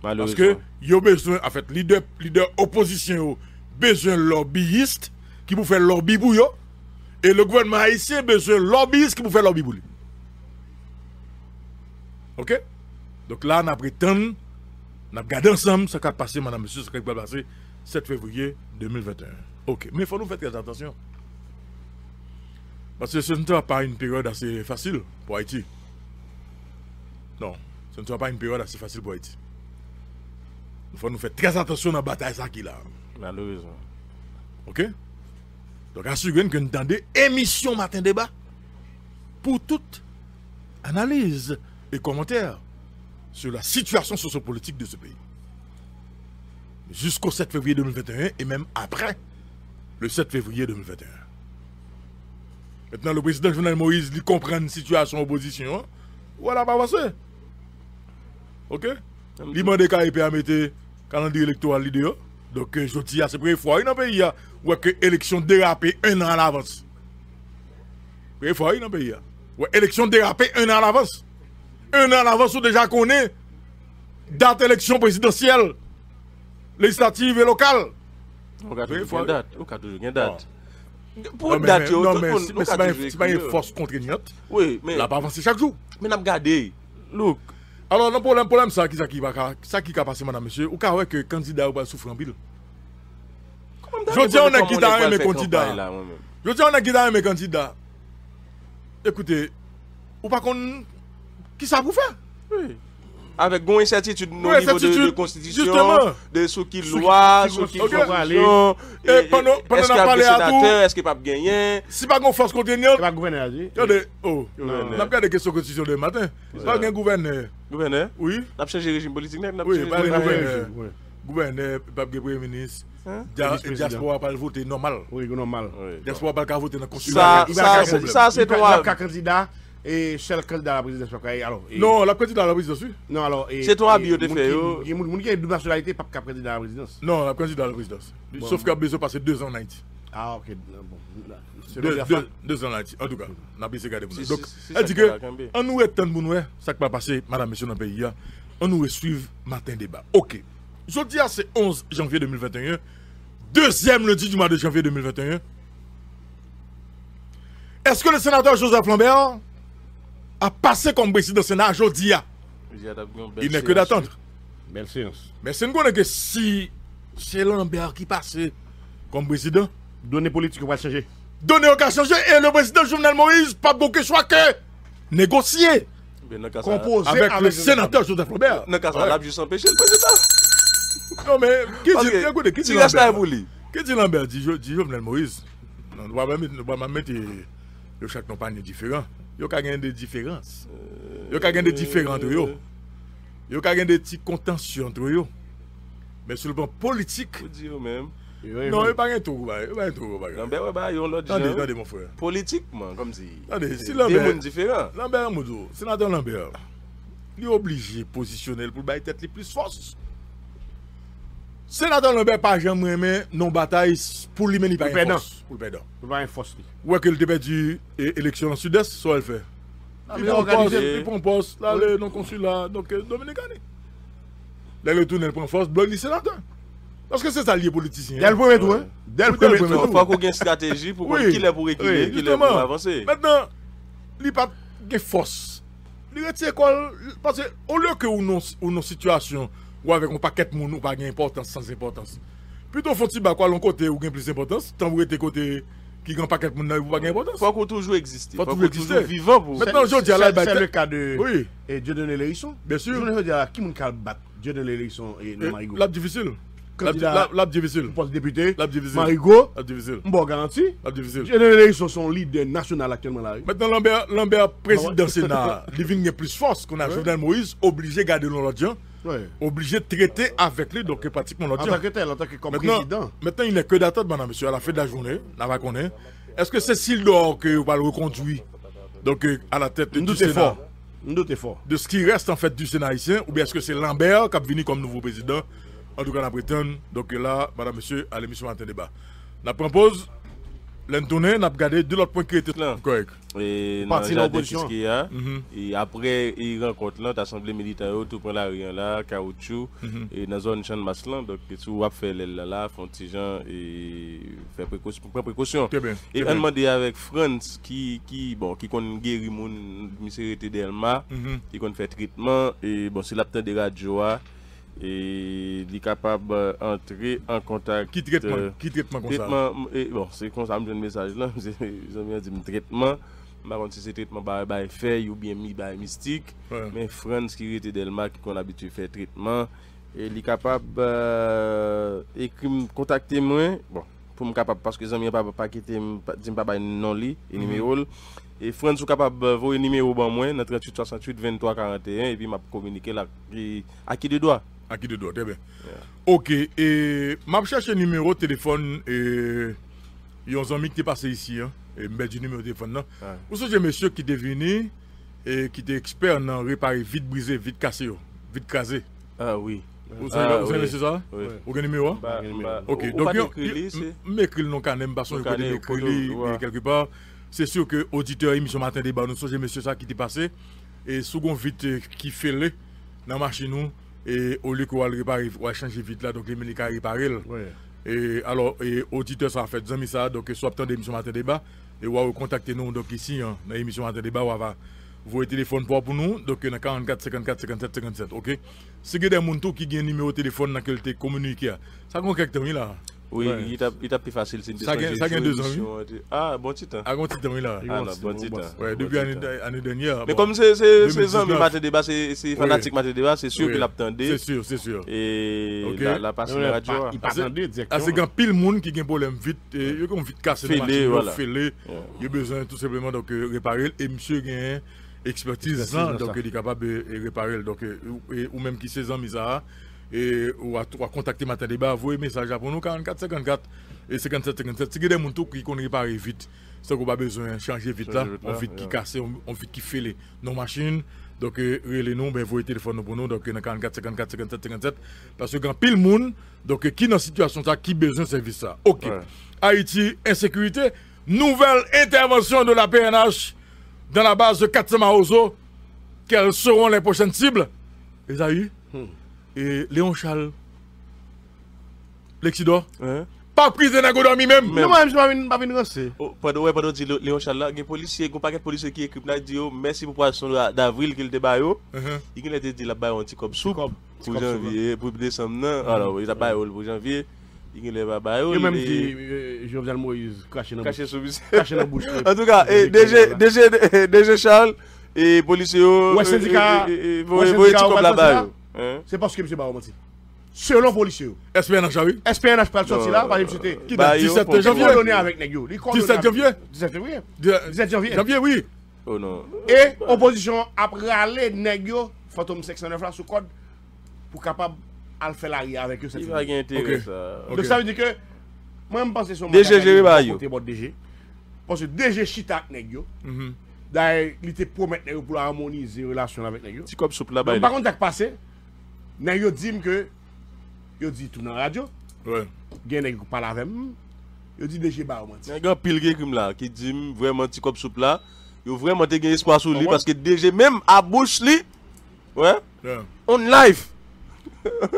Parce que, il a besoin, en fait, leader, leader opposition, besoin lobbyiste qui vous faire lobby pour Et le gouvernement haïtien besoin lobbyiste qui vous faire lobby pour Ok? Donc là, on a temps, on a regardé ensemble ce qui a passé, madame, monsieur, ce qui a passé 7 février 2021. Ok. Mais il faut nous faire très attention. Parce que ce n'est pas une période assez facile pour Haïti. Non, ce ne sera pas une période assez facile pour Haïti. Il faut nous faire très attention dans la bataille ça est là. Malheureusement. Ok? Donc, assurez-vous que nous des émission matin débat pour toute analyse et commentaire sur la situation sociopolitique de ce pays. Jusqu'au 7 février 2021 et même après le 7 février 2021. Maintenant, le président Jovenel Moïse lui comprend une situation opposition. Hein? Voilà, pas passé. Ok Li mande qu'il a mette électoral, calendrier électoral Donc, euh, je dis à ce premier fois, dans y a où que dérapée un an à l'avance. Première fois, dans y a Où élection dérapée un an à l'avance. Un an à l'avance, on déjà qu'on est, date élection présidentielle, législative et locale. On a toujours une date. On a toujours une ah. date. Pour date, non, mais c'est pas une force contraignante. Oui, mais. La pas avancé chaque jour. Mais n'a pas gardé. Look. Alors, le problème, problème ça, qui ça qui va, ça qui va passer, madame, monsieur, ou car ouais que candidat va souffrir en pile. Je dis, on a qui mes candidats. Je dis, on a qui mes candidats. Écoutez, ou pas qu'on, qui ça pour faire? Oui avec une incertitude au niveau de, constitution, de ce qui loi, ce qui constitution, est-ce qu'il y a à est-ce qu'il n'y a pas de Si pas une force a pas gouverneur. Oh, on a de constitution de matin, pas de gouverneur. Gouverneur Oui. On a changé régime politique, a pas gouverneur. Gouverneur, pas de premier ministre. Hein? a pas voter normal. Oui, normal. a pas voter dans constitution. Ça, c'est toi. candidat et c'est le candidat la présidence alors non la candidate à la présidence oui non alors c'est toi bio de fait il y oh. a une double nationalité pas qu'à président à la présidence non la candidate à la présidence sauf qu'il a besoin de passer deux ans en Haïti ah ok deux, ans en Haïti en tout cas n'a pas gardé donc elle dit que on nous attend pour nous ça qui va passer madame monsieur dans le pays hein. on nous suivre matin débat ok je à c'est 11 janvier 2021 deuxième lundi du mois de janvier 2021 est-ce que le sénateur Joseph Lambert a passé comme président Sénat aujourd'hui. Il n'est que d'attendre. Merci. Mais c'est nous que si c'est Lambert qui passe comme président. Données politiques va changer. Données va changer et le président Jovenel Moïse, pas beaucoup choix que négocier. Composé avec, le sénateur Joseph Lambert. Dans le cas ouais. juste le président. Non mais, qui dit, écoutez, qui dit Lambert Qui dit Lambert Dit Jovenel Moïse. On va mettre euh, le chaque compagnie différent yo ka gen de diferans. Yo ka gen de diferans entre yo. Yo ka gen de ti kontansyon entre yo. Men sou le plan politik. Ou di yo menm. Non, yo pa gen tou kou bagay. Yo pa gen tou kou bagay. Lanbe wè ba yon lot jan. Tande, mon frère. Politikman, kom si. Tande, si Lanbe. Demoun diferans. Lanbe Moudou, senadon Lanbe. Li oblige posisyonel pou bay tèt li plus fos. Senatan lè bè pa jan mwè mè nan bata yis pou li meni pa yon fos. Pou lè pa yon fos li. Ouè ke lè tepe di eleksyon an sud-est, so lè fè. Ah, li pon pos, li pon pos, la lè nan konsulat, donkè euh, non mè ne gani. Lè retounen pon fos, blok li senatan. Nanske se sa liye politisyen. Dèl pou mè euh, dwen. Dèl pou mè dwen. Fwa kon gen strateji pou kon ki lè pou rekine, ki lè pou avanse. Mèndan, li pat gen fos. Li reti ekwel, panse, ou lè ke ou non, non situasyon, ou avec un paquet de monde ou pas gain importance sans importance. Plutôt faut battre quoi l'on côté ou gain plus importance, tant vous êtes côté qui un paquet de monde ou pas gain importance. Faut qu'on toujours existe. Faut toujours exister. vivant pour. Maintenant je dis à la c'est le cas de Oui. Et Dieu donne l'élection. Bien sûr. Je veux dire qui mon cal battre. Dieu donne l'élection et Marigo. L'a difficile. L'a difficile. Poste député. L'a difficile. Marigo. L'a difficile. Bon garanti. L'a difficile. Dieu donne l'élection son leader national actuellement là. Maintenant Lambert Lambert président Sénat, il vient plus force qu'on a Jovenel Moïse obligé garder l'autre gens. Hein obligé de traiter avec lui, donc pratiquement l'autre. maintenant, il n'est que d'attente, madame, monsieur, à la fin de la journée, là Est-ce que c'est Sildor qui va le reconduire donc, euh, à la tête du Sénat fort. fort. De ce qui reste en fait du Sénat ici ou bien est-ce que c'est Lambert qui est venu comme nouveau président En tout cas, la Bretagne. Donc là, madame, monsieur, à l'émission on Débat. La propose, l'entonné, on a gardé de l'autre point qui là. correct. Hein. Mm-hmm. et après, il rencontre ya mm -hmm. E apre là, T'assemble militaire, tout prend la rien là caoutchouc mm-hmm. et dans zone nan de chan Maslan. Donc, Dok là, faire fè la la Fon ti précaution. précaution fè prekosyon et an mande avec France qui qui bon, qui kon guérir mon Miserete delma mm -hmm. Ki traitement et bon c'est de radio hein. et il est capable d'entrer en contact. Qui traitement euh, Qui traitement comme ça Bon, c'est comme ça, me donne le message là. Ils ont dit traitement. Maron se se tritman baye baye fey ou bien mi baye mistik. Men Frans ki yi te del mak kon abituy fè tritman. Li kapab ek kontakte mwen. Bon, pou m kapab paske zan mi kapab pakete, di m babaye nan li, e nimeyol. E Frans ou kapab vou e nimeyol ban mwen, na 3868 2341. E pi map kominike la, a ki de doa. A ki de doa, tebe. Ok, e map chache nimeyol, telefon, e... Il y a un ami qui est passé ici, hein, et met du numéro de téléphone. Vous savez, un monsieur qui est devenu et qui est expert dans réparer vite brisé, vite cassé, oh, vite crasé. Ah oui. Vous savez ah c'est ça Oui. Vous avez numéro hein? bah, bah, Ok. Donc, m'écrit le nom quand même, parce que je quelque part. C'est sûr que auditeur émission matin débat, nous sommes monsieur ça qui est passé. Et second vite euh, qui fait le dans la machine, et au lieu qu'on va le réparer, on va changer vite là, donc les médicaments réparer. Et alors, et auditeurs, ça fait amis ça, donc soit temps d'émission Matin Débat, et vous contactez nous donc ici, hein, dans l'émission Matin Débat, Vous va vous téléphone pour, nous, donc dans 44 54 57 57, ok? Si vous avez des gens qui ont un numéro de téléphone dans lequel vous communiquez, ça prend quelques temps, là. Oui, il t'a plus facile, c'est Ça gagne deux ans. Ah, bon titan. Hein. Ah, bon titan, oui, là. Ah, bon titan. Hein. Bah, ouais, depuis l'année hein. dernière. Mais comme c'est ans, mais Maté Débat, c'est fanatique Maté Débat, c'est sûr qu'il attendait. C'est sûr, c'est sûr. Et la passé de radio. Il attendait directement. Ah, c'est quand ah, pile monde qui a un problème vite, il a vite cassé le machine, voilà. Il a besoin tout simplement donc euh, réparer et monsieur gagne expertise donc il est capable de réparer euh, ou même qui 16 ans ça et ou à, ou contacter Matin Débat, un message pour nous 44 54 et 57 57. vous avez des gens qui connaissent réparé vite, c'est qu'on pas besoin de changer vite on vite qui casse, on vite qui fait nos machines. Donc, euh, les noms, nous ben, voyez téléphone pour nous, donc, 44 54 57 57. Parce que quand pile monde, donc, euh, qui dans situation ça, qui besoin de service ça. Ok. Haïti, insécurité, nouvelle intervention de la PNH dans la base de Ozo, Quelles seront les prochaines cibles? Les aïeux? Hmm. E, Leon Charles, lèk si do, pa prizen a go do mi mèm. Mèm. Mèm. Pwè, pwè, pwè, di Leon Charles la, gen policye, gom pakek polisye ki ekip nan di yo, mèsi mou pwa sò nou a, da vril, kil de bayo. I gwen lè te di la bayo an ti kob soub. Souvab. Pwè janvye, poub de sanm nan, ala wè, jenvye, janvye, i gwen lè vya bayo. I mèm di, je mè mèm mò, kache nan bouch. Kache nan bouch. En tou ka, deje, deje, deje Charles, e policye yo, wè, vwe, vwe, ti kob la bayo. Hein? c'est parce que M. Barreau menti. Selon policier. SPNH, ah oui. SPNH pas sorti euh, là, par exemple, c'était. 17 bah, janvier. Il avec Négio. 17 janvier. 17 janvier. 17 janvier. Janvier, oui. Oh non. Et opposition a aller Négio, Fantôme 609 là, sous code, pour capable de faire rire avec eux. Il va gagner ça. Donc ça veut dire que, moi, je pense que son. DG, j'ai DG. Parce que DG chita avec Negio. Mhm. D'ailleurs, il était promettre pour harmoniser les relations avec négio C'est comme là-bas. Par contre, t'as passé. Nèg yo dit que, ke yo dit tout dans la radio. Ouais. Gen nèg parle pala vèm. Yo di DG ba menti. Nèg an pil gen krim la ki di vraiment ti kop soup là. Yo vraiment te gen espoir sou li parce que DG même à bouche lui, Ouais. On live.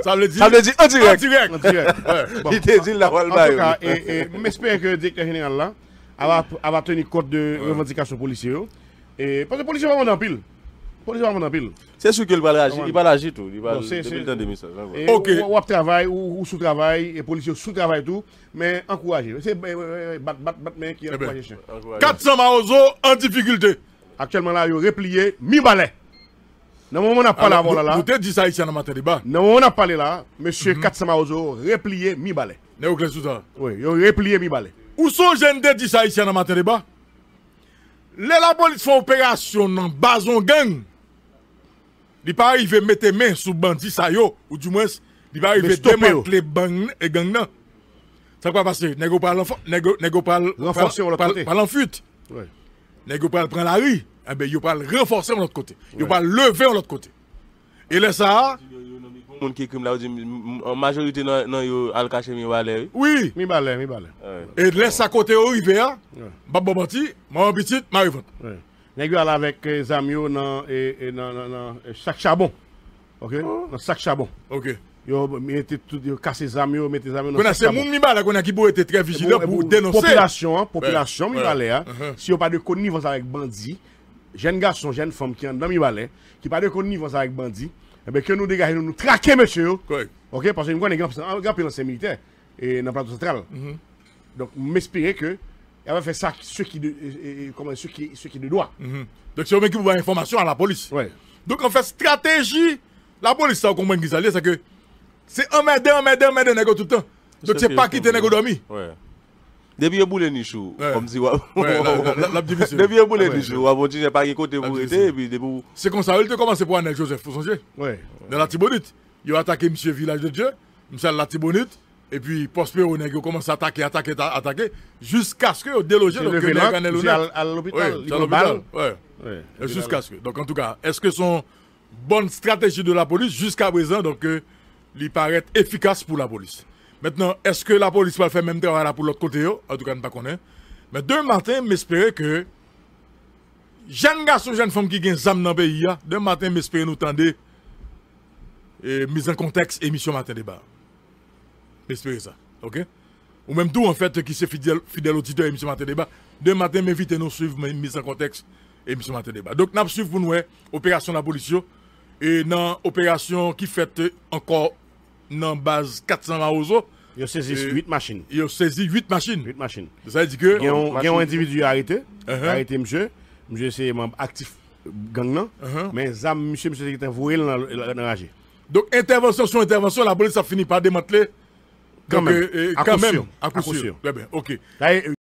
Ça veut dire, ça veut dire en direct. En direct. En direct. Ouais. Il te dit la En, en tout cas, et, et que le directeur général là, va, va tenir compte de revendication revendications Et, parce que les va vont en pile police va m'en pile. C'est sûr qu'il va réagir, il va agir tout, il va des OK. Ou travail ou sous travail et policiers sous travail tout, mais encourager. C'est euh, euh, Batman qui est eh ben, encouragé. 400 Maozo en difficulté. Actuellement là, ils ont replié mi balai. Dans on n'a pas là. Vous avez dit ça ici dans matin débat. Dans on n'a parlé là, monsieur 400 mhm. Maozo replié mi balai. ça Oui, ils ont replié mi balai. Où sont jeunes dit ça ici dans matin débat? Les la police font opération dans Bazon Gang li pa arrive mette men sou bandi sa yo, ou du moins, li pa arrive démanteler bang et gang nan. Ça quoi passer? Nego pas l'enfant nego pas renforcer par l'enfute. Ouais. Nego pas prendre la rue, eh ben yo pas renforcer de l'autre côté. Yo pas lever de l'autre côté. Et là ça monde qui crime là en majorité non non yo al cacher mi balai. Oui, mi balai, mi balai. Et laisse ça côté au rivière. Babo menti, mon petit, ma rivante. Nèg yo avec les amis dans sac charbon. OK? Dans sac charbon. OK. Yo mettez tout yo casser amis ont mettez les amis dans sac charbon. C'est qu'on a qui était très vigilant pour dénoncer. Population, population si vous si pas de connivence avec bandits, jeunes garçons, jeunes femmes qui sont dans mi bala qui pas de connivence avec bandits, eh bien, que nous dégagez, nous traquons monsieur. OK? Parce que nous avons un grand grand militaire et dans plateau central. Donc m'espérer que elle va faire ça ceux qui comment, ceux qui, ceux qui de droit. Mhm. Donc c'est mec qui vont information à la police. Ouais. Donc en fait, stratégie, la police, ça, comprend qu'ils allaient, c'est que c'est un merde emmerder, merde négo tout le temps. Donc c'est pas quitter négo dormi. Ouais. Depuis le vous voulez nichou, comme si vous Depuis que vous voulez nichou, vous continuez pas côté vous et puis debout. C'est comme ça, il te commencé pour Anel Joseph, vous songez Ouais. Dans la Tibonite, il a attaqué monsieur Village de Dieu, monsieur la Tibonite. Et puis, Prospero Nègre commence à attaquer, attaquer, attaquer, jusqu'à ce que délogie. le Nègre à l'hôpital. Oui, à l'hôpital. Oui. Jusqu'à ce que. Donc, en tout cas, est-ce que son bonne stratégie de la police jusqu'à présent, donc, euh, il paraît efficace pour la police. Maintenant, est-ce que la police va faire même travail là pour l'autre côté En tout cas, ne pas connaître. Mais demain matin, m'espérer que jeunes garçons, jeunes femmes qui gagne zam dans le pays, hein, demain matin, m'espérer nous tendre et euh, mise en contexte émission matin débat espérer ça. OK Ou même tout, en fait, qui c'est fidèle, fidèle auditeur Monsieur Matin Débat. Demain matin, m'invitez nous suivre, mise en contexte, émission Matin Débat. Donc, nous suivons pour nous, opération de la police, et dans opération qui fait encore dans la base 400 Marozo. Ils ont saisi 8 machines. Ils ont saisi 8 machines. 8 machines. Ça veut dire que. y a un individu arrêté, uh-huh. arrêté monsieur. Monsieur, c'est membre actif gang uh-huh. Mais Zam, monsieur, monsieur, c'est envoyé dans la rage. Donc, intervention sur intervention, la police a fini par démanteler quand, même. à coup À bien. OK.